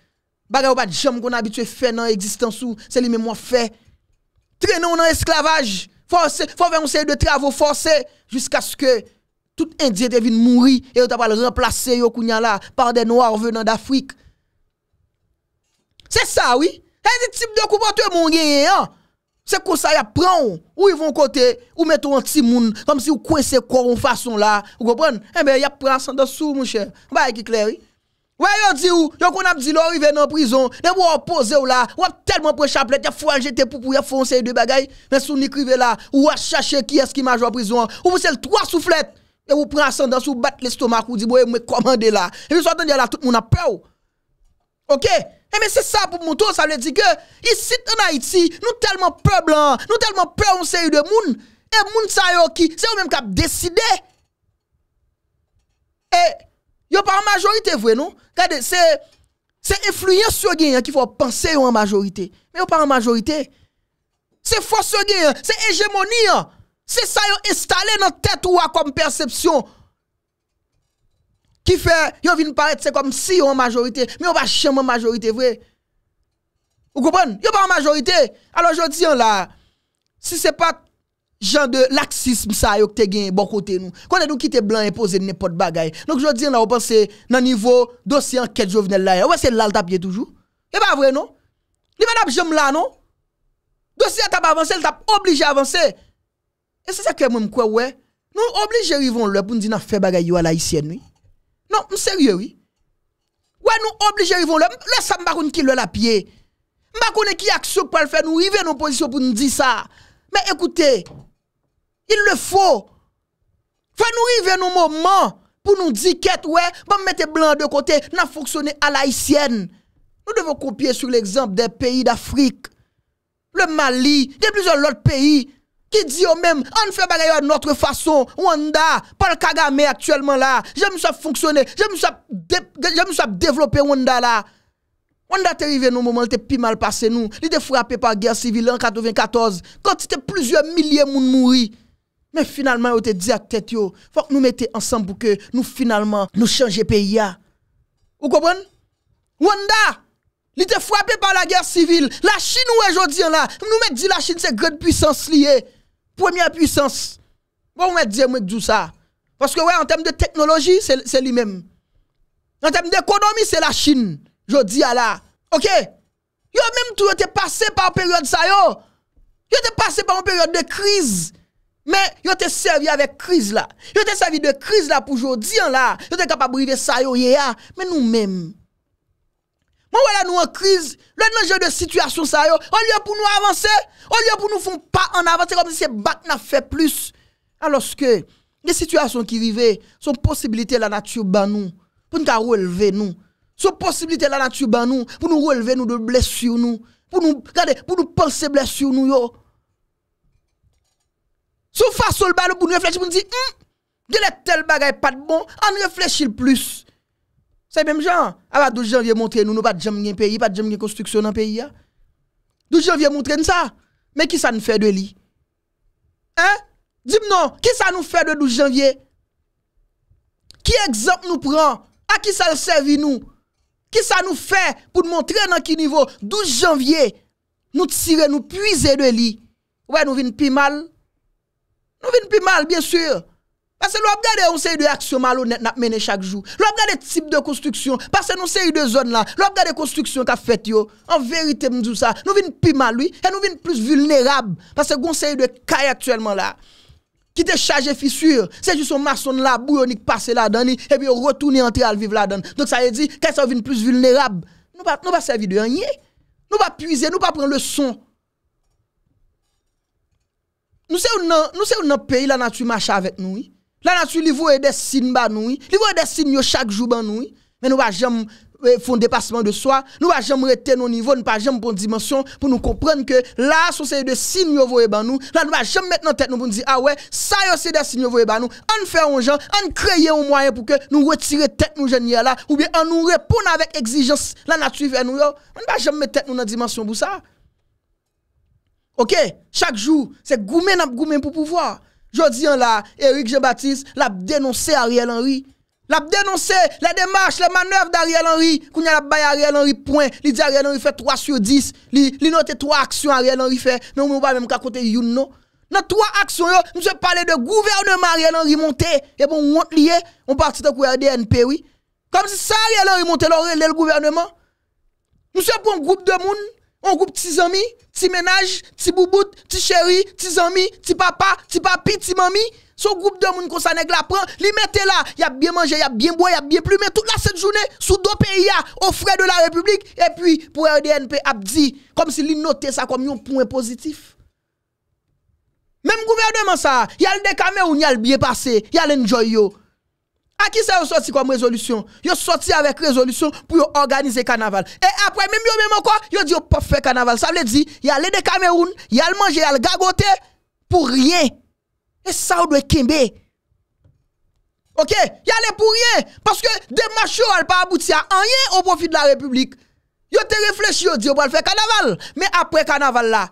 Bagay ou pas jam qu'on habitué faire dans existence ou c'est lui même fait. Traîne dans esclavage, forcé, faut faire un série de travaux forcés. Jiskas ke tout indye devine mounri e yo tapalazan plase yo kounyan la par de noir venan d'Afrique. Se sa, oui? E se tip de kouman te moun genyen, an? Se kousa ya pran ou yivon kote ou meton anti-moun som si ou kwen se kouman ou fason la. Ou gopan? E be, ya pran san dasou, moun chè. Mbaye ki kleri? Wè yon di ou, yon kon ap di lò, yon ven an prizon, nen wò opose ou la, wò ap telman prechap let, yon fwa an jete pou pou, yon fwa an sey de bagay, men sou ni krive la, wò a chache ki eski majwa prizon, wò pou sel 3 souflet, e wò pren asandans, wò bat l'estomak, wò di mwen komande la, e wò sou atan di ala tout moun ap pew. Ok? E men se sa pou moun tou, sa mwen di ke, isi te naiti, nou telman pe blan, nou telman pew an sey de moun, e moun sa yon ki, se yon men kap deside, e, Yo pas en majorité, vrai, non? Regardez, c'est, c'est influence gagnant hein, qu'il faut penser en majorité. Mais yo pas en majorité. C'est force gagnant, hein, c'est hégémonie. Hein. C'est ça yo installé dans tête ou comme perception. Qui fait, yo vient paraître, c'est comme si en majorité. Mais yo pas en majorité, vrai. Vous comprenez? Yo pas en majorité. Alors je dis là, si c'est pas Jan de laksis msa yo kte gen bon kote nou. Konde nou kite blan e pose ne pot bagay. Nou kjo di nan wopanse nan nivou dosyan ket jovenel la ye. Wè se lal tap ye toujou? E ba vre nou? Li mwen ap jem la nou? Dosyan tap avanse, l tap oblige avanse. E se se kre mwen mkwe wè? Nou oblige rivon lè pou ndi nan fe bagay yo alayisyen nou. Non, mserye wè. Wè nou oblige rivon lè. Lè sa mbakoun ki lè la pie. Mbakoun e ki aksouk pou al fè nou. Mwen rive nou posisyon pou nou di sa. Mwen ekoute... Il le fò. Fè nou rive nou mouman pou nou dikèt wè, ba mète blan de kote, nan foksyone alayisyen. Nou devon koupye sur l'exemple de peyi d'Afrique, le Mali, de blizol lot peyi, ki di yo mèm, an fè bagay yo anotre fason, Wanda, pal Kagame aktuellement la, jèm sou foksyone, jèm sou ap devlope Wanda la. Wanda te rive nou mouman, li te pi mal pase nou, li te frapè pa gèr sivil an 94, konti te plouzyon milye moun mouri, Mais finalement, on te dit à tête, yo, faut que nous mettions ensemble pour que nous finalement, nous changions pays. Vous comprenez? Rwanda, il était frappé par la guerre civile. La Chine, aujourd'hui, là, nous dit la Chine, c'est grande puissance liée. Première puissance. Bon, on dit, moi, tout ça. Parce que, ouais, en termes de technologie, c'est lui-même. En termes d'économie, c'est la Chine. Je dis à là. OK? Yo, même tout, était passé par période ça, yo. était passé par une période de crise. Mais ils ont servi avec crise là. Ils ont servi de crise là pour aujourd'hui là. Ils ont capable de vivre ça yo Mais nous-mêmes. Moi voilà nous en crise, le danger de situation ça yo, au lieu pour nous avancer, au lieu pour nous faire pas en avancer comme si c'est bac n'a fait plus. Alors que les situations qui vivent sont possibilités la nature ban nous pour nous relever nous. Sont possibilités la nature ban nous pour nous relever nous de blessures nous, pour nous pour nous penser blessures nous yo. Sou faso l balo pou nou reflech pou nou di, m, hmm, gye le tel bagay pat bon, an reflechil plus. Sey mem jan, a ah va 12 janvye montre nou, nou pa djem nyen peyi, pa djem nyen konstruksyon nan peyi ya. 12 janvye montre nou sa, men ki sa nou fe de li? Hein? Dime nou, ki sa nou fe de 12 janvye? Ki ekzamp nou pran? A ki sa l servi nou? Ki sa nou fe pou nou montre nan ki nivou? 12 janvye, nou tire nou puize de li. Ouè nou vin pi mal? Nou vin pi mal, biensur. Pase lou ap gade yon seyi de aksyon malo net nap mene chak jou. Lou ap gade tip de konstruksyon. Pase nou seyi de zon la. Lou ap gade konstruksyon ka fet yo. An verite mdou sa. Nou vin pi maloui. E nou vin plus vulnerab. Pase goun seyi de kaya aktuelman la. Ki de chaje fisur. Seyi sou mason la, bou yonik pase la dani. E bi yo rotouni antre alviv la dani. Donk sa yedzi, kè sa vin plus vulnerab. Nou pa servi de yon ye. Nou pa puize, nou pa pren le son. Nou se euh, ah ou nan peyi la natwi macha avet nou, la natwi li vou e desin ban nou, li vou e desin yo chak jou ban nou, men nou pa jem foun depasman de swa, nou pa jem rete nou nivou, nou pa jem pon dimensyon pou nou komprende ke la sou se yon desin yo vou e ban nou, la nou pa jem met nan tet nou pou nou di a we, sa yo se desin yo vou e ban nou, an fè an jan, an kreye an mwayen pou ke nou retire tet nou jenye la, ou bi an nou repon avèk egzijans la natwi ven nou yo, nou pa jem met tet nou nan dimensyon pou sa. OK Chaque jour, c'est goumé n'a goumé pour pouvoir. Jodi là, Eric Jean-Baptiste l'a dénoncé Ariel Henry. L'a dénoncé la démarche, les manœuvres d'Ariel Henry. Qu'on a la Ariel Henry point. Il dit Ariel Henry fait 3 sur 10. Il noté 3 actions Ariel Henry fait. Mais on pas même qu'à côté you know. Dans 3 actions yo, sommes parlé de gouvernement Ariel Henry monté et bon on lié, on partit de DNP, oui. Comme si ça Ariel Henry monté l'orel le gouvernement. Monsieur pour un groupe de monde on groupe petits amis, petits ménages, petits boubout, petits chéris, petits amis, petits papa, petits papi, petits mamie. Son groupe de moun qu'on s'en la prend, li mette là, y a bien mangé, y a bien boire, y a bien plumé toute la cette journée sous deux pays au frais de la République et puis pour RDNP a dit comme si li notait ça comme un point positif. Même gouvernement ça, y a le décamé ou y a le bien passé, y a l'enjoy yo. A qui ça sorti comme résolution Yo sorti avec résolution pour organiser carnaval. Et après même yo même encore, yo dit pas le carnaval. Ça veut dire y aller de Cameroun, y le manger, y le gagoter pour rien. Et ça ou doit kembe. OK, y aller pour rien parce que des elle pas abouti à rien au profit de la République. Yo te réfléchi, yo dit pas fait faire carnaval, mais après carnaval là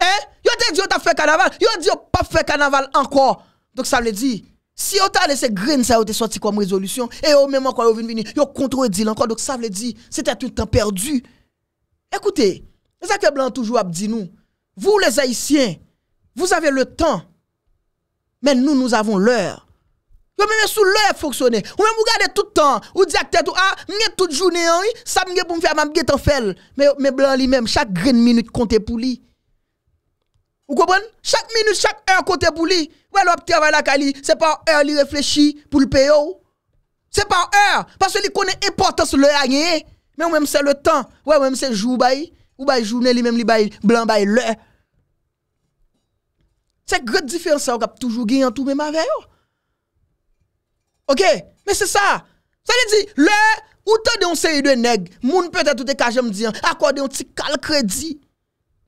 Hein? Yo te dit on t'a fait carnaval, yo dit on pas fait carnaval encore. Donc ça veut dire si on t'a laissé graine ça, a été sorti comme résolution, et au même encore, on vient venir, on contredit encore, donc ça veut dire, c'était tout le temps perdu. Écoutez, les que Blanc toujours a dit nous, vous les Haïtiens, vous avez le temps, mais nous, nous avons l'heure. Yo même sous l'heure fonctionner. Ou même regarder tout le temps, ou dire que tout ah, m'y toute journée hein, ça me pour me faire m'a en fait. Mais mais blanc lui-même chaque grain minute compte pour lui. Vous comprenez Chaque minute, chaque heure compte pour lui. Ouè lò ap tè avè lakali, se pa ouè er li reflechi pou l'peyo. Se pa ouè, er, pasè li konè epotè sou lè anye. Mè ouè mè mè sè lè tan, ouè mè mè sè jou bayi, ou bayi jounè li, mè mè li bayi blan bayi lè. Se grè di fè ansè ou gap toujou gen yon tou mè ma vè yo. Ok, mè se sa. Sa li di, lè, ou tè di yon se yi dwe neg, moun pè tè toutè e kajem diyan, akwade yon ti kal kredi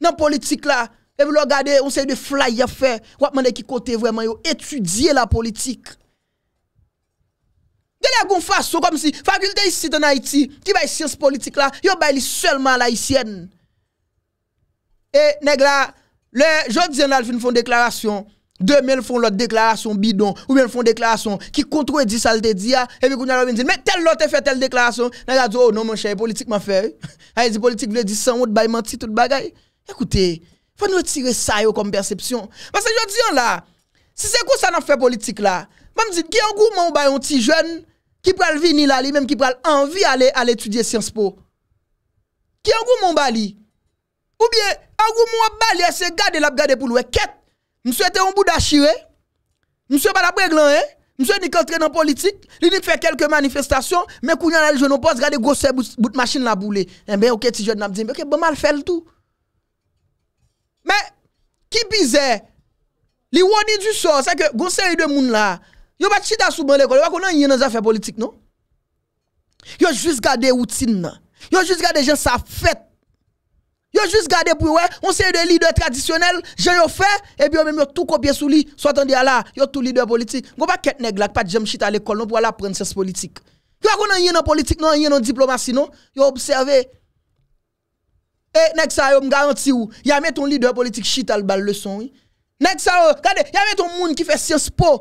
nan politik la. Et vous regardez, on sait de flyer faire. Ou demandé qui côté vraiment, étudier la politique. De la façon comme si, faculté ici en Haïti, qui va science politique là, yo ba seulement la haïtienne. Et, nèg là, le, jodi fin font déclaration. Demain, font l'autre déclaration bidon, ou bien ils font déclaration qui contredit ça, te dit, ah. et puis qu'on mais tel l'autre fait telle déclaration, Les dit, oh non, mon cher, m'a fait. Haïti [laughs] politique vous dit, sans autre, bah, menti, tout bagay. Écoutez, faut nous retirer ça comme perception. Parce que je dis là, si c'est quoi ça n'a fait politique là, même me dit qui en groupe ba un petit jeune qui pral venir là lui-même qui pral envie aller aller étudier Sciences Po. Qui en groupe mon bali Ou bien en gourmand ba bali, c'est garder la garder pour le quête. Monsieur était un bout d'achiré. Monsieur pas la breglan hein. Monsieur n'est entré dans politique, il fait quelques manifestations, mais quand il a le jeune poste, garder grosse bout machine la boule. Eh bien, ok, petit jeune n'a dit, ok, bon mal fait le tout. Mais qui li l'ironie du sort, c'est que conseil de moun là, yo pas chita sous ban l'école, yo pas connait rien dans affaires politique non. Yo juste gade routine, yo juste gade gens ça fait. Yo juste gade pour ouais, on sait de leader traditionnel gens yo fait et puis même yo tout copier sous lui, soit en ala yo tout leader politique. Gon pas ket nèg là pas jam chita à l'école non pour aller apprendre politique. Yo pas connait rien dans politique non, rien dans diplomatie non. Yo observer E, nek sa yo m garanti yo, yame ton lider politik chital bal leson yi. Nek sa yo, kade, yame ton moun ki fe siyanspo,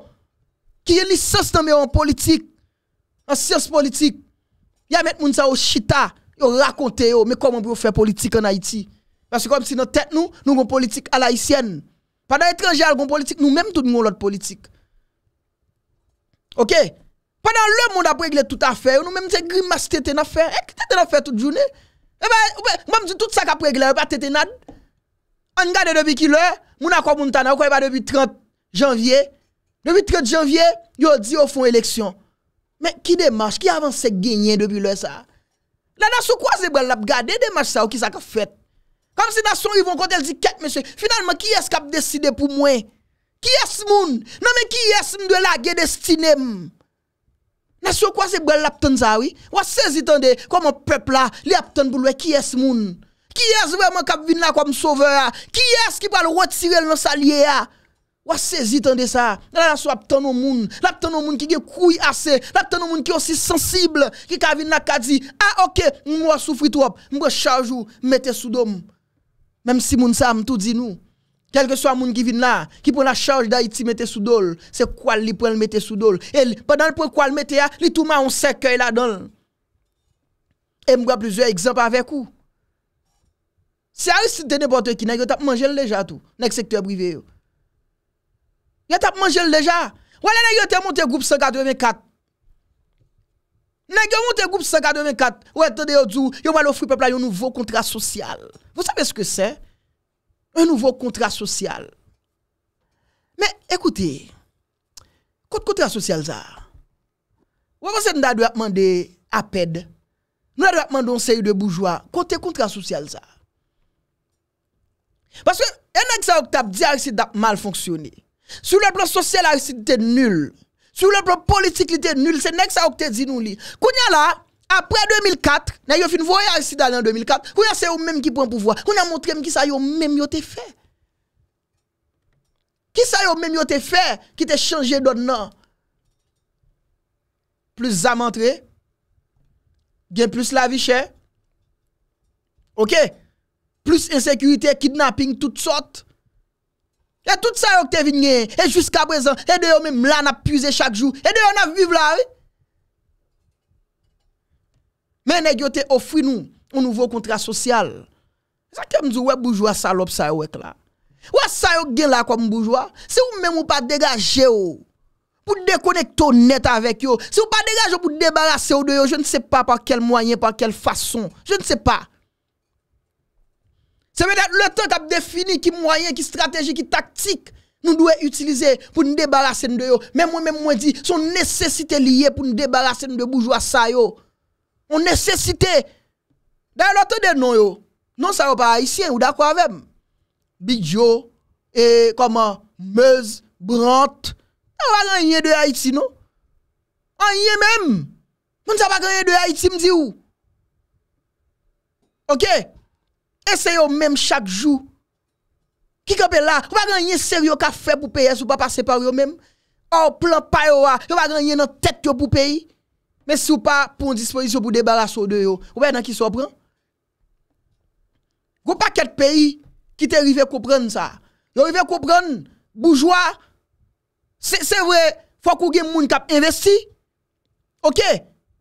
ki yeli sas tanme yo an politik, an siyans politik. Yame ton moun sa yo chital, yo rakonte yo, me koman pou yo fe politik an Haiti. Paske kom si nan tet nou, nou gon politik al Haitienne. Padan etranjè al gon politik, nou menm tout moun lot politik. Ok? Padan le moun apregle tout afè, nou menm se grimaste ten afè, ek te ten afè tout jounè. Eh mwen mwen di tout sa ka pregle, mwen mwen mwen mwen mwen mwen. A te te nan. A n gade dobi ki lè, mwen akwa mwen tana, ou kwa e ba dobi 30 janvye. Dobi 30 janvye, yo di yo fon eleksyon. Men ki demache, ki avanse genyen dobi lè sa? La nasyon kwa ze blab gade, demache sa ou ki sa ka fet. Kan se nasyon yon kontel di ket mwen se. Finalman ki es kap deside pou mwen? Ki es moun? Nan men ki es mwen lage destine mwen? Nè sou kwa se bwen lapten zawi? Wase zi tende kwa mwen pepla li lapten boulwe ki es moun? Ki es wè mwen kap vinna kwa m souvera? Ki es ki bwen rotirel nan salye ya? Wase zi tende sa? Nè la sou apten nou moun? Lapten nou moun ki ge koui ase? Lapten nou moun ki osi sensibl? Ki kap vinna katzi? A ah, ok, mwen wwa soufri tou ap. Mwen wwa chanjou mette sou dom. Mwen si moun sa mwen tou di nou. Kelke swa moun ki vin la, ki pou la chanj da iti mette sou dole. Se kwa li pou el mette sou dole. E padan pou kwa el mette ya, li touman on sekèy la dole. E mwa blizwe ekzamp avèk ou. Se a yon sitè nè bote ki, nè yon tap manjèl leja tou. Nèk sektè wè brive yo. Yon tap manjèl leja. Wè lè nè yon te montè goup 184. Nèk yon montè goup 184. Wè tè de yon djou, yon wè lè ofri pepla yon nouvo kontras sosyal. Wè sapè ske sè? Un nouvo kontra sosyal. Men, ekouti, kontra sosyal za, wè wè se nou da dwe apman de apèd, nou da dwe apman de onsey ou de boujwa, kontè kontra sosyal za. Paske, enèk sa oktap di a yisi da mal fonksyoni. Sou lèp lèp lèp sosyal a yisi di te nul. Sou lèp lèp lèp politik li te nul. Se nèk sa oktè di nou li. Kounè la, Apre 2004, nan yo fin voyar si dalè an 2004, kou yase yo mèm ki pwen pouvoi, kou nan montre m ki sa yo mèm yo te fè. Ki sa yo mèm yo te fè, ki te chanje don non? nan. Plus zamantre, gen plus lavi chè, ok, plus insekurite, kidnapping, tout sort. E tout sa yo kte vinyè, e jusqu'a brezan, e deyo mèm la na pwize chak jou, e deyo na viv la wè. Men ek yo te ofri nou ou nouvo kontras sosyal. Zake mzou we boujwa salop sa wek la. Ou a sa yo gen la kwa mboujwa? Se ou men mou pa degaje yo, pou dekonek ton net avek yo, se ou pa degaje yo pou debarase yo de yo, je nse pa parkel mwayen, parkel fason, je nse pa. Se mwen ete le ton kap defini ki mwayen, ki strateji, ki taktik, nou dwe utilize pou nou debarase yo de yo. Men mwen mwen mwen di, son nesesite liye pou nou debarase yo de boujwa sa yo. O nesesite. Da yon loto de non yo. Non sa yo pa Haitien ou da kwa vem. Big Joe. E koman. Mez. Brant. An wagan yon yon de Haiti non. An yon menm. Moun sa wagan yon de Haiti mzi ou. Ok. Ese yon menm chak jou. Kikop e la. Wagan yon ser yo ka fe pou peyes ou pa pase par yon menm. Ou plan payo wa. Wagan yon nan tet yo pou peyi. Men sou pa pou an dispoisyon pou debarasyon de yo. Obe nan ki sou pran? Gou pa ket peyi ki te rive kou pran sa. Yo rive kou pran boujwa. Se vre fwa kou gen moun kap investi. Ok?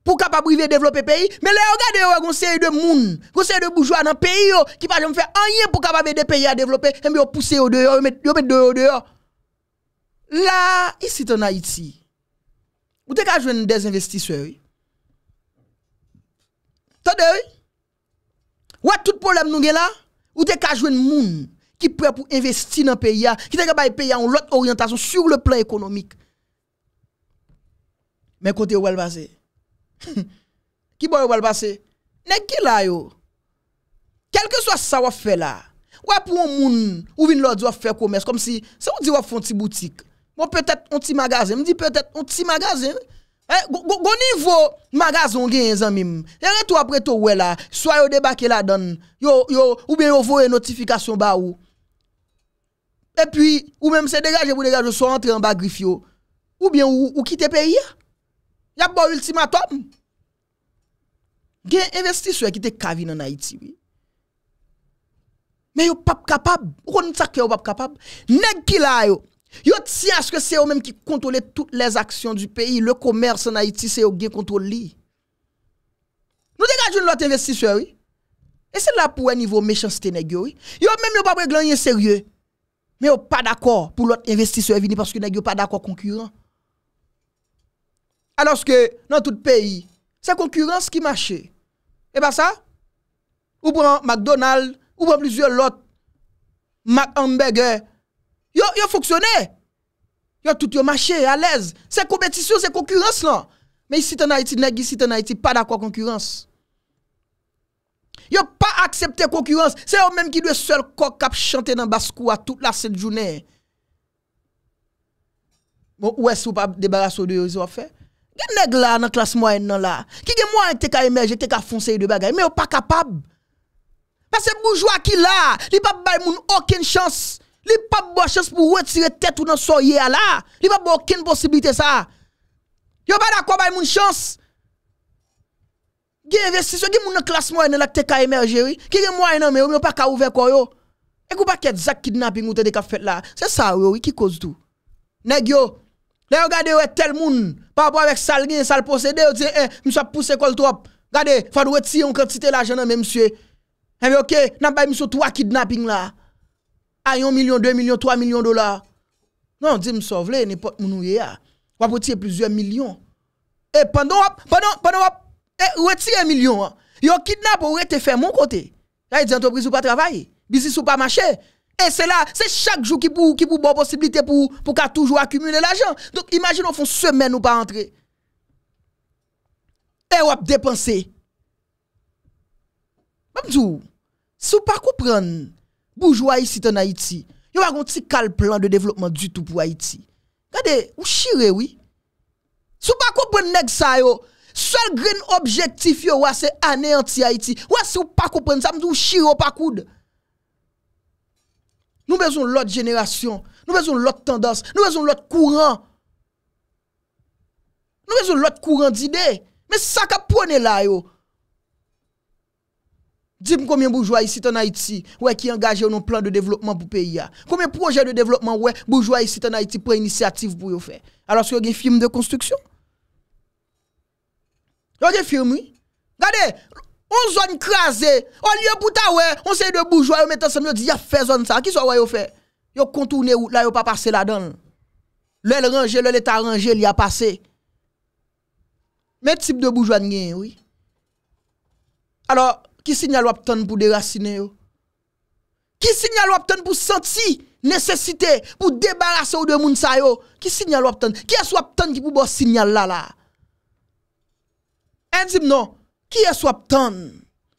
Pou kap ap brive devlope peyi. Men le yo gade yo a gonseye de moun. Gonseye de boujwa nan peyi yo. Ki pa jom fe anye pou kap ap bede peyi a devlope. Yon bi yo puse yo deyo. Yon bi yo met deyo yo deyo. La, isi ton Haiti. Ou te ka jwen desinvestiswe wè? To de wè? Ou a tout poulem nou gen la? Ou te ka jwen moun ki pre pou investi nan peya? Ki te ke bay peya ou lot orientasyon sur le plan ekonomik? Men kote wè wè l basè? Ki boy wè wè l basè? Nè ki la yo? Kelke so a sa wè fè la? Ou a pou moun ou vin lò di wè fè komès? Kom si, se wè di wè fè ti boutik? Bon, peut-être un petit magasin. Je dis peut-être un petit magasin. Au eh, niveau magasin, gagne un mime. Et retour après tout, ouais là, soit yon débarqué la donne, yo, yo, ou bien yon voye notification ba ou. Et puis, ou même se dégage ou dégage, soit entrer en bas griffio. Ou bien ou, ou quitte pays. Y a bon ultimatum. Gen investisseur qui te cavine en Haïti, oui. Mais yo pas capable. Ou kon sa ke yo pas capable. Nèg ki la yo. Yo ti aske se yo menm ki kontole tout les aksyon du peyi. Le komers en Haiti se yo gen kontole li. Nou dekajoun lot investisoy. E se la pou e nivou mechansite negyo. Yo menm yo pa bre glanye serye. Me yo pa d'akor pou lot investisoy vini. Paske negyo pa d'akor konkuren. Anoske nan tout peyi. Se konkuren se ki mache. E ba sa. Ou pou an McDonald. Ou pou an plusieurs lot. Macamberger. Yo foksyone, yo tout yo mache, alèze, se kompetisyon, se konkurense lan. Men isi te nan iti neg, isi te nan iti pa da kwa konkurense. Yo pa aksepte konkurense, se yo menm ki dwe sel kwa kap chante nan baskou a tout la sèl jounè. Bon, ou esi ou pa debagas ou deyo, isi wafè. Gen neg la nan klas mwen nan la, ki gen mwen te ka emerje, te ka fonsey de bagay, men yo pa kapab. Mwen se boujwa ki la, li pa bay moun okèn chans. Li pa bwa chans pou wet sire tet ou nan soye ala. Li pa bwa kin posibilite sa. Yo ba da kwa bay moun chans. Geve sis yo, ge moun nan klas mwene lak te ka emerje yo. Ki gen mwene me yo, mwen pa ka ouve kwa yo. E kwa pa ket zak kidnapping ou te de ka fet la. Se sa yo, ki koz tou? Neg yo, le yo gade yo etel moun. Pa wap wap ek sal gen, sal pose de. Yo te se, e, mswe ap puse koltop. Gade, fad wet si yon kante si te la janan me mswe. E ve yo ke, nan bay mswe tou a kidnapping la. à ah, 1 million, 2 millions, trois millions de dollars. Non, dit me sauve n'importe moun y a. Ah. Ou plusieurs millions. Et eh, pendant pendant pendant et eh, retirer millions, ah? yo kidnappe ou te faire mon côté. Là, dit entreprise ou pas travailler, business ou pas marcher. Et eh, c'est là, c'est chaque jour qui pour qui pour bonne possibilité pour pour qu'a toujours accumuler l'argent. Donc imagine on font semaine ou pas entrer. Et ou dépenser. Même si vous pas comprendre Boujou a yi siten a yi ti, yon wakon ti kal plan de devlopman du tout pou a yi ti. Gade, ou shire wii? Sou pa koupen neg sa yo, sol green objektif yo wase aneyanti a yi ti. Wase ou pa koupen sa, mdou shiro pa koud. Nou bezon lot jenerasyon, nou bezon lot tendans, nou bezon lot kouran. Nou bezon lot kouran di de, me sa ka pwone la yo. Dim komem boujwa yi sit an Haiti wè ki engaje ou nou plan de devlopman pou peyi ya. Komem proje de devlopman wè boujwa yi sit an Haiti prè inisiatif pou yo fè. Alos yo gen firme de konstruksyon. Yo gen firme, oui. Gade, ou zon krasè, ou liyo pouta wè, ou sey de boujwa, yo metan semyo di ya fè zon sa. Ki so wè yo fè? Yo kontoune ou, la yo pa pase la don. Lè lè ranger, lè lè ta ranger, liya pase. Mè tip de boujwa ngen, oui. Alos, Qui signale ou pour déraciner yo? Qui signale ou pour sentir nécessité pour débarrasser de moun sa yo? Qui signale ou Qui est wap tan qui pour signaler? signal là là? Et eh, non, qui est wap tan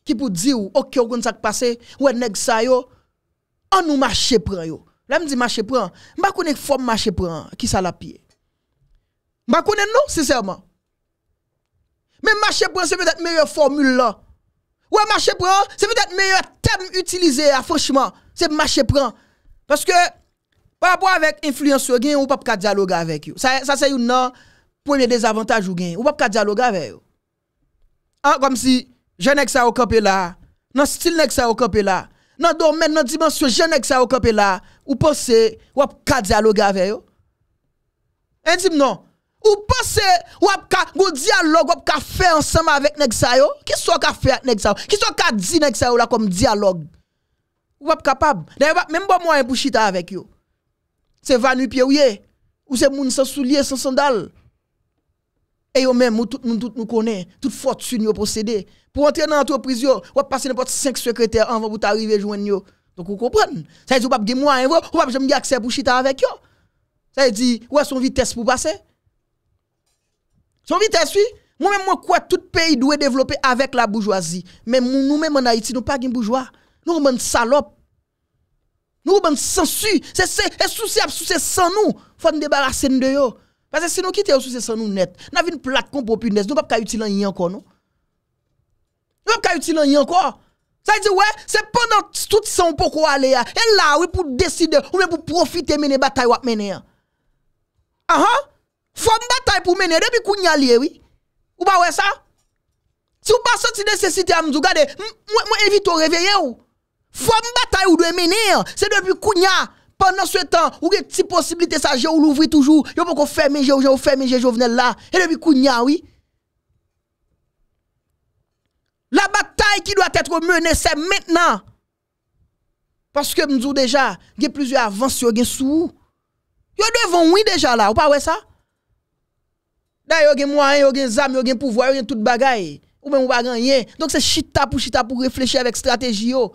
qui pour dire OK on ça passé ou nèg sa yo on nous marché prend yo. Là me dit marché pran. m'pa connait forme marché prend qui ça la pied. M'pa connait non sincèrement. Mais marché prend c'est peut-être meilleure formule là. Ouais, marché prend, c'est peut-être meilleur thème utilisé, hein, franchement. C'est marché prend. Parce que, par rapport avec influenceur, ou pas pas dialoguer avec eux. Ça, c'est un euh, premier désavantage ou gain. Ou pas pas dialoguer avec eux. Hein, ah, comme si, jeune ça au campé là, non style que ça au campé là, non domaine, non dimension, jeune ça au campé là, ou pensez, ou pas dialoguer avec eux. Et dit non. Ou pense ou ap ka go dialogue ou ka faire ensemble avec nèg sa yo? Qui soit ka fait avec nèg Qui soit ka di nèg sa là comme dialogue? Ou pas capable. D'ailleurs même pas moyen pour chita avec yo. C'est vanu pied ou c'est moun sans souliers sans sandales. Et yo même ou tout moun tout nous connaît, toute fortune yo Pour entrer dans l'entreprise yo, ou passer n'importe 5 secrétaires avant pour t'arriver joindre yo. Donc vous comprenez. Ça dit ou pas moyen, ou pas jamais accès pour chita avec yo. Ça dit ou ou son vitesse pour passer. Son vite eswi, moun men mwen kwa tout peyi dwe devlope avek la boujwazi. Men moun nou men mwen ayiti nou pa gen boujwa. Nou mwen salop. Nou mwen sensu. Se se, e sou se ap sou se san nou. Fon debar asen deyo. Pase se nou kite ou sou se san nou net. Navi nou plat kon popines. Nou mwen kwa yuti lan yi anko nou. Nou mwen kwa yuti lan yi anko. Sa yi di we, se ponan tout san pou kwa le ya. E la we pou deside. Ou men pou profite mene batay wap mene ya. Aha? Aha? Fwa m batay pou mene, debi kunya liye, wii. Ou pa wè sa? Si ou pa sa ti nesesite a m zou, gade, mwen evito revyeye, wou. Fwa m batay ou dwe mene, se debi kunya, pandan sou etan, ou gen ti posibilite sa je ou louvri toujou, yo pou kon fèmè je ou je ou fèmè je jo vene la, e debi kunya, wii. La batay ki dwa tèt kou mene, se menen, paske m zou deja, gen plizou avans yo gen sou, yo dwe von wè deja la, ou pa wè sa? D'ailleurs, gen moyen, gen zam, gen pouvoir, gen tout bagay. Ou même ou pas gagner. Donc c'est chita pour chita pour réfléchir avec stratégie yo.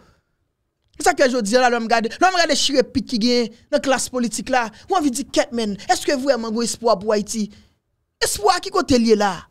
C'est ça que je dis là, l'homme garde, l'homme garde chire pic qui gagne dans la classe politique là. Ou envie de dire men, est-ce que vous vraiment vous espoir pour Haïti Espoir qui côté lié là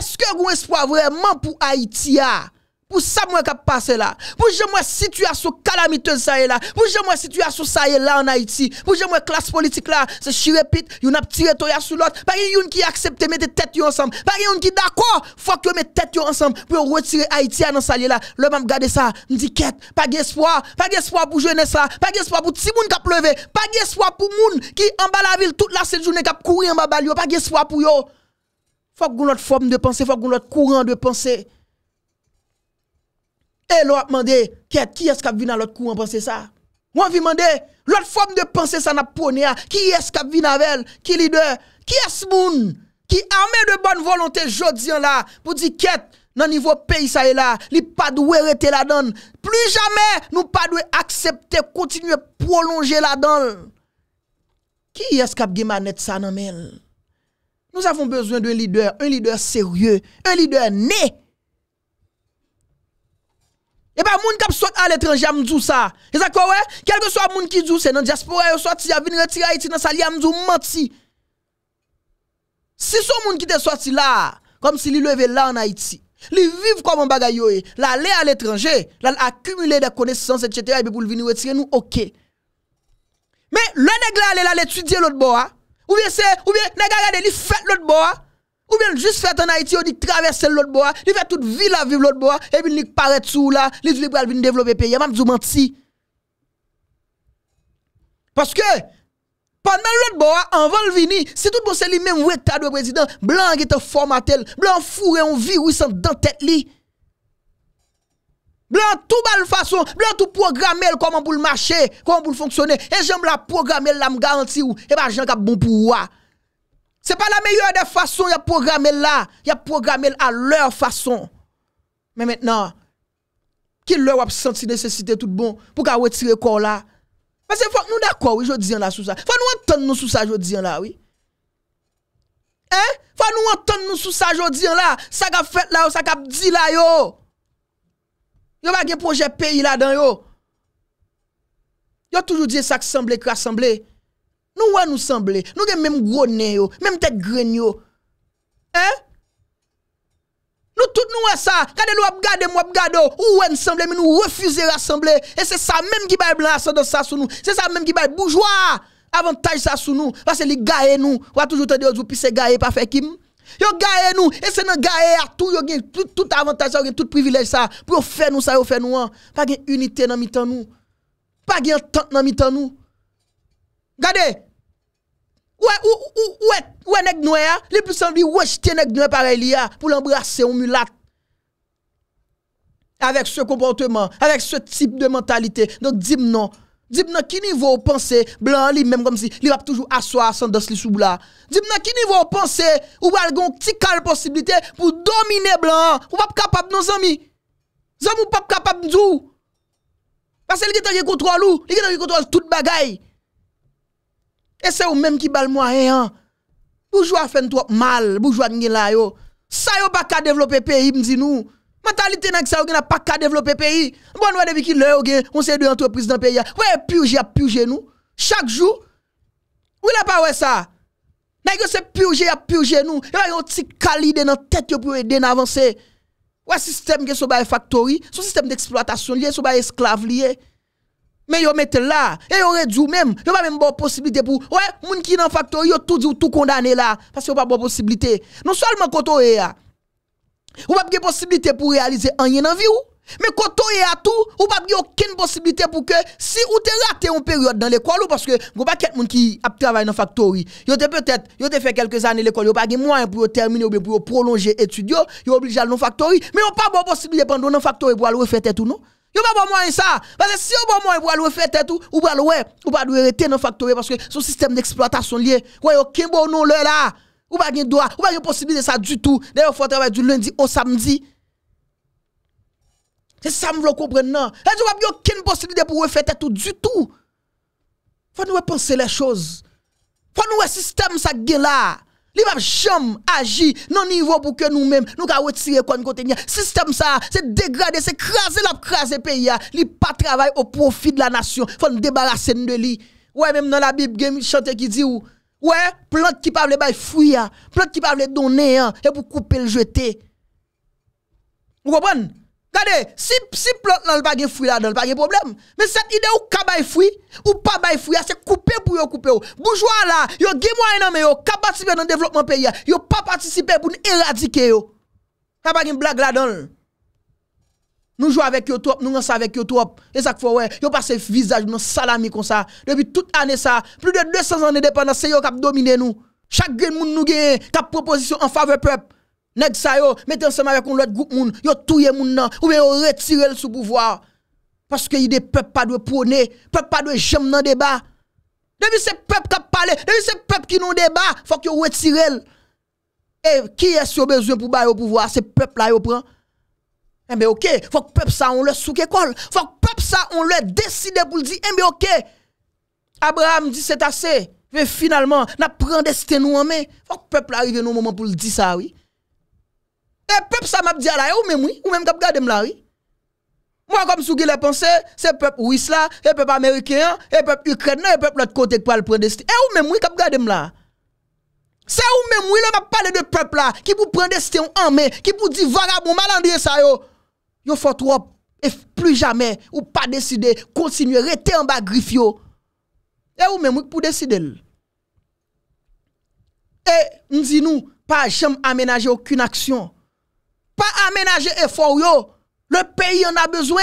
Est-ce que vous espoir vraiment pour Haïti là ah? pou sa mwen kap pase la, pou jemwe situasyon kalamite yon sa ye la, pou jemwe situasyon sa ye la an Haiti, pou jemwe klas politik la, se chirepit, yon ap tire to ya sou lot, pa gen yon ki aksepte mette tete yon ansam, pa gen yon ki dako, fok yo mette tete yon ansam, pou yo retire Haiti an an sa ye la, lòm ap gade sa, mdi ket, pa gen swa, pa gen swa pou jwene sa, pa gen swa pou ti moun kap leve, pa gen swa pou moun ki an ba la vil, tout la se jounen kap kouye an ba bal yo, pa gen swa pou yo, fok goun lot E lo ap mande, ket, ki eskap vi nan lot kou an panse sa? Wan vi mande, lot fom de panse sa nan pwone a, ki eskap vi nan vel, ki lider, ki esmoun, ki ame de ban volante jodzian la, pou di ket nan nivou pey sa e la, li pa dwe rete la don, pli jame nou pa dwe aksepte, kontinuè prolonje la don. Ki eskap vi man net sa nan men? Nou zavon bezwen de lider, un lider serye, un lider ney, Et eh pas ben, moun kap soit à l'étranger m'dou ça. C'est ça quoi ouais? Quel que soit moun qui dou c'est dans diaspora yo sorti a retiré retirer Haïti dans a m'dou menti. Si son moun qui te sorti là, comme s'il levé là en Haïti. Li vivent comme un bagay yo, eh. l'aller à l'étranger, l'accumuler des connaissances etc. et puis pour venir retirer nous OK. Mais le nèg là aller l'étudier l'autre bois. Hein. Ou bien c'est ou bien n'a regarder li fait l'autre bois. nou ven jist fet an Haiti ou ni travesel lot bo a, ni fet tout vil aviv lot bo a, e bin ni paret sou la, li zvibral bin devlobe peye, mam zou manti. Paske, pandan lot bo a, anvan l vini, si tout bon se li menm wekta dwe prezident, blan gite formatel, blan fure yon vi ou yisant dan tet li. Blan tou bal fason, blan tou programe el koman pou l mache, koman pou l fonksyone, e jen blan programe el la m garanti ou, e ba jen kap bon pou wwa. Se pa la melyor de fason ya programe la, ya programe la a lor fason. Men men nan, ki lor wap senti nesesite tout bon pou ka wetire kou la. Mas se fok nou da kou yo diyan la sou sa, fok nou anton nou sou sa yo diyan la, wii? Hein? Fok nou anton nou sou sa yo diyan la, sa ka fet la yo, sa ka di la yo. Yo wak gen proje peyi la dan yo. Yo toujou diye sa ksemble kre asemble yo. Nou wè nou samblè. Nou gen mèm gro nè yo. Mèm te gren yo. Hè? Nou tout nou wè sa. Kade nou wap gade, mwap gade yo. Ou wè nou samblè. Men nou refuzè yo samblè. E se sa mèm ki bay blan sa do sa sou nou. Se sa mèm ki bay boujwa. Avantaj sa sou nou. Wase li gae nou. Wase toujou te deyo zoupise gae pa fe kim. Yo gae nou. E se nan gae atou yo gen tout avantaj sa. Yo gen tout privilèj sa. Pou yo fè nou sa yo fè nou an. Pa gen unitè nan mi tan nou. Pa gen tant nan mi tan nou. Gade Ouè, ouè, ouè, ouè, ouè nèk nouè, li pisan li ouè jtien nèk nouè pare li ya pou l'embrase ou mou lat. Avèk se kompontèman, avèk se tip de mentalite, donk di mnon. Di mnon ki nivou ponsè, blan li mèm kom si, li wap toujou aswa san dos li sou blan. Di mnon ki nivou ponsè, ou wè al gonk ti kal posibilite pou domine blan. Ou wap kapap nou zami? Zami ou wap kapap nou? Pase li kitan ki kontrol ou? Li kitan ki kontrol tout bagay? E se ou menm ki bal mwa e an. Boujwa fen tou mal, boujwa gen gen la yo. Sa yo pa ka devlope peyi mzi nou. Mentalite nan ki sa yo gen a pa ka devlope peyi. Mbon wè devikil lè ou gen, mwen se yo dey antropriz nan peyi ya. Wè, pi ou jè, pi ou jè nou. Chak jou. Wè la pa wè sa. Nan yo se pi ou jè, pi ou jè nou. Yo yon ti kalide nan tèt yo pou wè den avanse. Wè sistem gen sou baye faktori, sou sistem de eksploatasyon liye, sou baye esklav liye. mais yo mette là et yo réduit même yo pas même bon possibilité pour ouais moun qui nan factory yo tout dit tout condamné là parce yon pas bon possibilité non seulement koto e a ou pas de possibilité pour réaliser rien dans vie ou mais quand vous est tout, ou pas aucune possibilité pour que si vous avez raté une période dans l'école, parce que vous pas quelqu'un qui a travaillé dans la factory, vous avez peut-être fait quelques années l'école, vous pas de moyen pour terminer ou pour prolonger étudiant. vous obligé à la factory, mais vous pas bon possibilité pendant les factory pour aller refaire tout, non? Yo pas bon moyen ça. Parce que si yo bon moyen pour aller faire tout, ou pas ouais, ou pas doit arrêter dans factory parce que son système d'exploitation lié. quoi aucun bon non là là. Ou pas gain droit, ou pas gain possibilité ça du tout. D'ailleurs, faut travailler du lundi au samedi. C'est ça me comprendre non. Et eh, tu pas aucune possibilité pour refaire tout du tout. Faut nous penser les choses. Faut nous un système ça gain là. Li pa jom aji nan nivou pou ke nou men, nou ka wetire kon kote nya. Sistem sa, se degrade, se krasi la krasi pe ya. Li pa travay ou profi de la nasyon, fon debarase nou de li. Ouè, menm nan la bib gen mi chante ki di ou. Ouè, plante ki pa vle bay fwi ya. Plante ki pa vle donen ya, e pou koupe l jete. Ou wabon? Gade, si plot lan, pa gen fwi la dan, pa gen problem. Men set ide ou ka bay fwi, ou pa bay fwi, a se koupe pou yo koupe yo. Boujwa la, yo gimwa ename yo, ka batisipe nan devlopman peyi ya, yo pa batisipe pou nou eradike yo. Ka bagen blag la dan. Nou jou avèk yo top, nou nans avèk yo top. E sak fwa we, yo pa se vizaj nou salami kon sa. Depi tout ane sa, pli de 200 ane depan nan se yo kap domine nou. Chak gen moun nou gen, kap proposisyon an fave pep. nèg ça yo mettez ensemble avec un autre groupe moun yo touye moun nan ou bien yo retirer le sous pouvoir parce que des peuple pas de prôner peuple pas de jem dans débat depuis ces peuple qui parlé, depuis ces peuple qui nous débat faut que yo retirer et qui est-ce yo besoin pour bailler au pouvoir Ces peuple là yo prend eh bien, ok, faut que peuple ça on le sous école. Faut que peuple ça on le décide pour le dire, eh bien, ok. Abraham dit c'est assez. Mais finalement, n'a prend destin nous en main. Faut que peuple arrive au moment pour le dire ça, oui. Et eh, peuple ça m'a dit là ou même oui, ou même k'ap gade là oui. Moi comme sous le pense, c'est peuple russe là, et peuple américain, et peuple ukrainien, et peuple l'autre côté qui le prendre destin. Et eh, ou même oui k'ap gade là. C'est ou même oui le m'a parlé de peuple là qui pour prendre destin en main, qui pour dire vagabond malandier ça yo. Yo faut trop et plus jamais ou pas décider, continuer rester en bas griffe Et eh, ou même pour décider. Et nous dit nous pas jamais aménager aucune action pas aménager effort yo. Le pays en a besoin.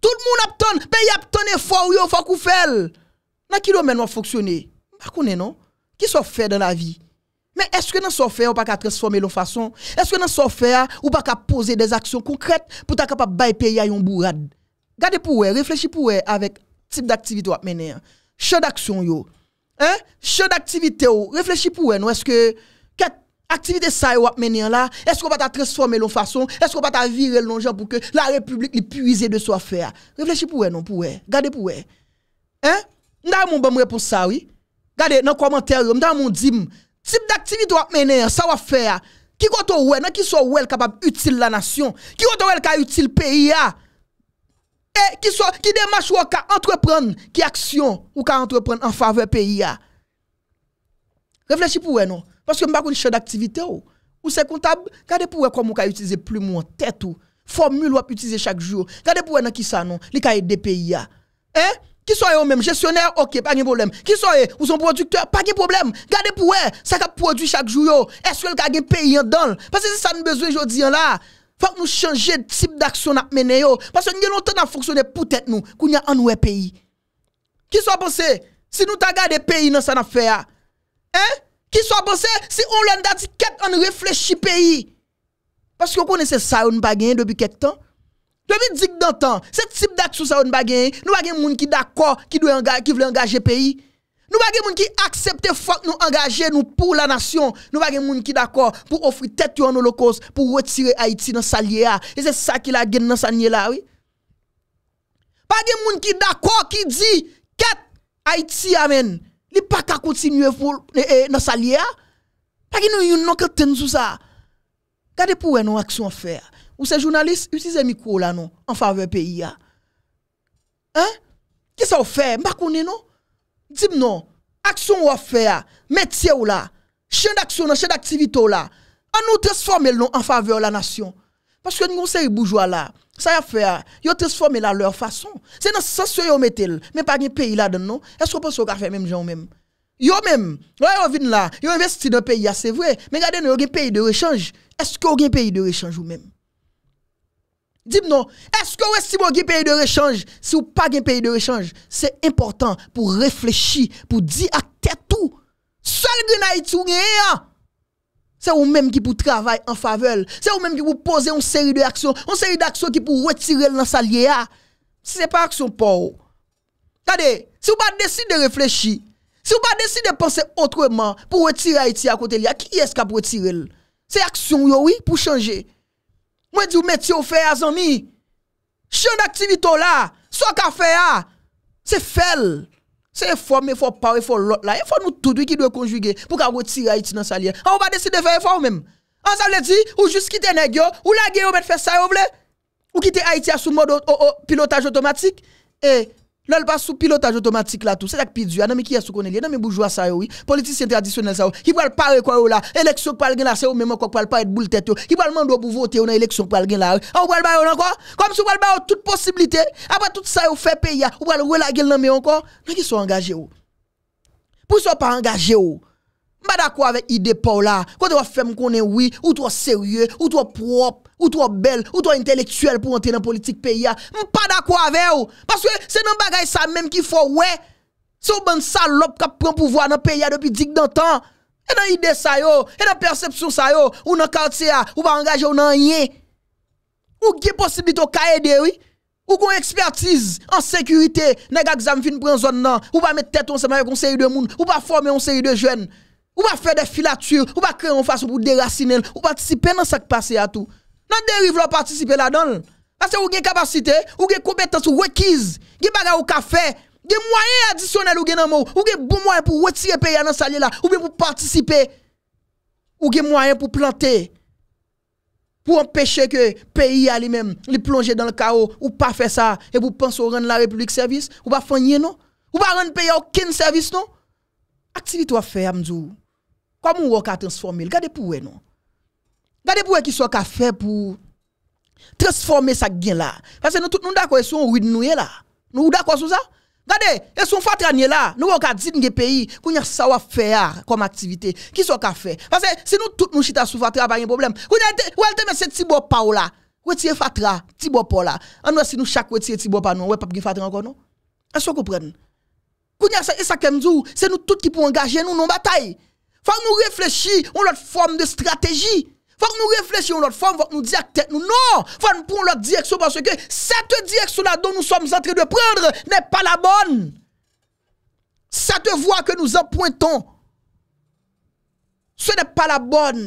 Tout le monde a Le pays a de effort yo, faut qu'on Dans qui domaine va fonctionner Pas connaît non Qui soit fait dans la vie mais est-ce que nous soit faire, on pas qu'à transformer nos façon Est-ce que dans soit faire, ou pas qu'à poser des actions concrètes pour être capable pays à un bourrade Gardez pour vous, réfléchissez pour vous avec type d'activité ou mener. d'action yo. Hein? d'activité ou réfléchis pour vous, est-ce que activité ça wap mener là est-ce qu'on va ta transformer l'on façon est-ce qu'on va ta virer l'on gens pour que la république puise de soi faire réfléchis pour non pour eux. gardez pour hein n'a mon bon réponse ça oui gardez dans commentaire m'da mon dim type d'activité va mener ça va faire qui koto ouais nan qui soit capable utile la nation qui koto ouais capable utile pays a ah? et qui soit qui démarche ou ka entreprendre qui action ou ka entreprendre en faveur pays a ah? réfléchis pour eux, non parce que je ne sais pas d'activité. Ou c'est comptable, regardez pour comment on peut utiliser plus moins tête ou formule ou utiliser chaque jour. Regardez pour dans qui ça non, les cas des pays ah. Hein? Qui soit eux même Gestionnaire OK, pas de problème. Qui soit eux ou sont pas de problème. Gardez pour eux, ça produit chaque jour. Est-ce que le gagne pays en dedans Parce que si ça nous besoin aujourd'hui là. Faut que nous changer de type d'action à mener parce que nous longtemps à fonctionner pour tête nous, qu'on y a un pays. Qui sont pensé si nous t'a gardé pays dans ça n'a ah. Hein? Qui soit pensé, si on l'a dit, on réfléchit pays. Parce que connaissait connaissez ça, on gagné depuis quelque temps. Depuis dix ans ce type d'action ça on gagné, Nous avons des gens qui d'accord, qui doit engager pays. Nous pas des monde qui accepte faut nous engager nous pour la nation. Nous pas des gens qui d'accord pour offrir tête en holocauste, pour retirer Haïti dans sa liéa. Et c'est ça qui la gagné dans sa là, oui. Pas des gens qui d'accord, qui dit, 4 Haïti, amen. li pa ka kontinuye pou e, e, nan salye a, pa ki nou yon nan keten sou sa, gade pou wè nou aksyon fè, ou se jounalist, yotize mikou la nou, an fave peyi a, an, ki sa wò fè, makounen nou, dim nou, aksyon wò fè a, metye wò la, chen d'aksyon an, chen d'aktivite wò la, an nou transformel nou an fave wò la nasyon, paske nou se yon boujwa la, Ça y a fait, ils hein. ont transformé la leur façon. C'est dans ce sens qu'ils mettent. Mais pas un pays là non Est-ce qu'on peut se faire même gens même? Yo même, là yo même là, yo investi dans pays, hein, c'est vrai. Mais regardez, yo un pays de rechange. Est-ce que un pays de rechange ou même? Dis-moi, est-ce que vous avez un pays de rechange? Si vous pas un pays de rechange, c'est important pour réfléchir, pour dire à tête tout. Seul de ou Se ou mèm ki pou travay an favel, se ou mèm ki pou pose an seri de aksyon, an seri de aksyon ki pou retirel nan sa liye a, se se pa aksyon pou ou. Kade, se ou pa desi de reflechi, se ou pa desi de panse autreman pou retire a eti a kote liya, ki eska pou retirel? Se aksyon yowi pou chanje, mwen di ou meti ou fe a zanmi, chan de aktivito la, so ka fe a, ah, se fel. Se e, e fò mè fò power e fò lot la, e fò nou toudwi ki dwe konjuge pou ka woti Haiti nan sa liye. An ou ba deside fò e fò ou mèm? An sa mè di, ou jous ki te negyo, ou la ge yo mè fè sa yo vle? Ou ki te Haiti asou mod o pilotaj otomatik? E... Là, elle passe sous pilotage automatique là tout. C'est la pidu. est ah, Non, mais qui est-ce qu'on est Non, mais bourgeois ça, oui. Politicien traditionnel ça, Qui va pas parler quoi oh, là Élection pour là, c'est au même quoi parle pas être boule tête. Oh. Qui va le demander oh, pour voter on a élection pour là. Ah, on va encore Comme si on va le toute possibilité. Après tout ça, on fait payer. Ah, on va la gueule non mais encore. Mais qui sont engagés ou Pour ça pas engagés ou Mpa da kwa ave ide pou la. Kwa te wafem konen wii, ou to serye, ou to prop, ou to bel, ou to intelektuel pou ante nan politik peya. Mpa da kwa ave ou. Paske se nan bagay sa menm ki fwo we. Se ou ban salop ka pran pou vo nan peya depi dik nan tan. E nan ide sayo, e nan persepsyon sayo. Ou nan karte ya, ou pa angaje ou nan yin. Ou ki posibito ka ede wii. Ou kon ekspertize, an sekurite. Nega gzam fin pren zon nan. Ou pa met tete on semane kon seyi de moun. Ou pa forme on seyi de jwen. Ou pas faire des filatures, ou va créer une façon pour déraciner, ou participer dans ce qui passe à tout. Dans dérive, là participer là-dedans. Parce que vous avez capacité, vous avez compétence requise, vous avez au café, vous avez moyens additionnels, vous avez bon moyen pour retirer le pays dans ce là, ou bien pour participer, vous avez moyen pour planter pour empêcher que le pays à lui-même le plonge dans le chaos ou pas faire ça et vous pensez rendre la République service ou pas faire non ou pas rendre pays aucun service non activité à faire amdou Kwa moun woka transformil, gade pou wè nou? Gade pou wè ki sou ka fè pou transforme sa gen la? Fase nou tout nou ndakwe sou ouid nou ye la? Nou ndakwe sou za? Gade, e sou fatra niye la? Nou woka dizin gen peyi, kwenye sa wafè ya kom aktivite. Ki sou ka fè? Fase, se nou tout nou chita sou fatra ba yon problem? Kwenye, wèl teme se tibop pa ou la? Wè tiye fatra, tibop pa ou la? An wè si nou chak wè tiye tibop pa nou, wè pap gen fatra an kon nou? E sou koupren? Kwenye, e sa kemdou, se nou tout ki pou engaje nou nou batayi Fak nou reflechi ou lout form de strategi. Fak nou reflechi ou lout form, fak nou diak tek nou. Non, fak nou proun lout diak sou. Baso ke, sete diak sou la don nou soms antre de prendre, ne pa la bon. Sete voa ke nou zan pointon. Se ne pa la bon.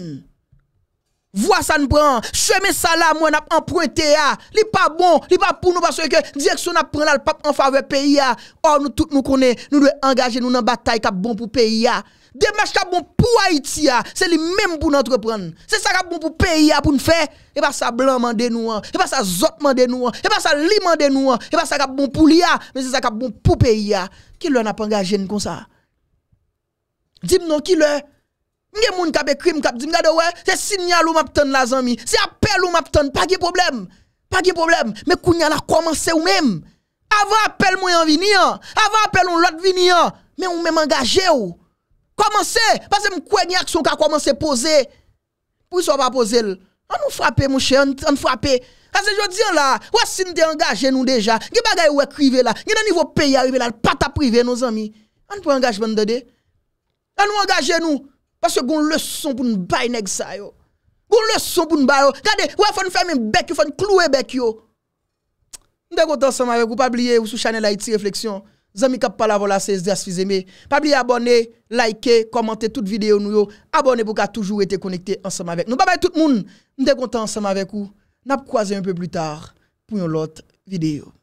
Voa sa nou pran. Se me sa la mwen ap an pointe ya. Ah. Li pa bon, li pa pou nou. Baso ke, diak sou na pran ah. oh, la lpap an fave peyi ya. Or nou tout nou konen, nou dwe engaje nou nan batay kap bon pou peyi ya. Ah. Demache kap bon pou Haiti ya, se li menm pou nan trepren. Se sa kap bon pou peyi ya pou nou fe, e pa sa blan man denou an, e pa sa zot man denou an, e pa sa li man denou an, e pa sa kap bon pou li ya, men se sa kap bon pou peyi ya. Ki lò na pa angaje ni kon sa? Dim nou ki lò? Nge moun kap e krim kap, dim gade wè? Se sinyal ou map ton la zan mi, se apel ou map ton, pa ki problem? Pa ki problem? Me koun yan a komanse ou menm? Avan apel mwen an vini an, avan apel ou lot vini an, men ou menm angaje ou? Komanse, pase m kwenye aksyon ka komanse pose, pou sou pa pose l. An nou frape mouche, an frape. Kase jodi an la, ou asin de engaje nou deja, ge bagay ou e krive la, gen an nivou peyi arive la, l pata prive nou zami. An pou engajman dade? An nou engaje nou, pase goun löson pou nou bay neg sa yo. Goun löson pou nou bay yo. Gade, ou e fon fèmèm bekyo, fon klouè bekyo. Ndè goutan sa mawe, goupa bliye ou sou chanè la iti refleksyon. Zanmi kap pala vola sez de asfize me. Pabli abone, like, komante tout videyo nou yo. Abone pou ka toujou ete konekte ansanm avek nou. Babay tout moun, nou de kontan ansanm avek ou. Nap kwa ze un peu plu tar pou yon lot videyo.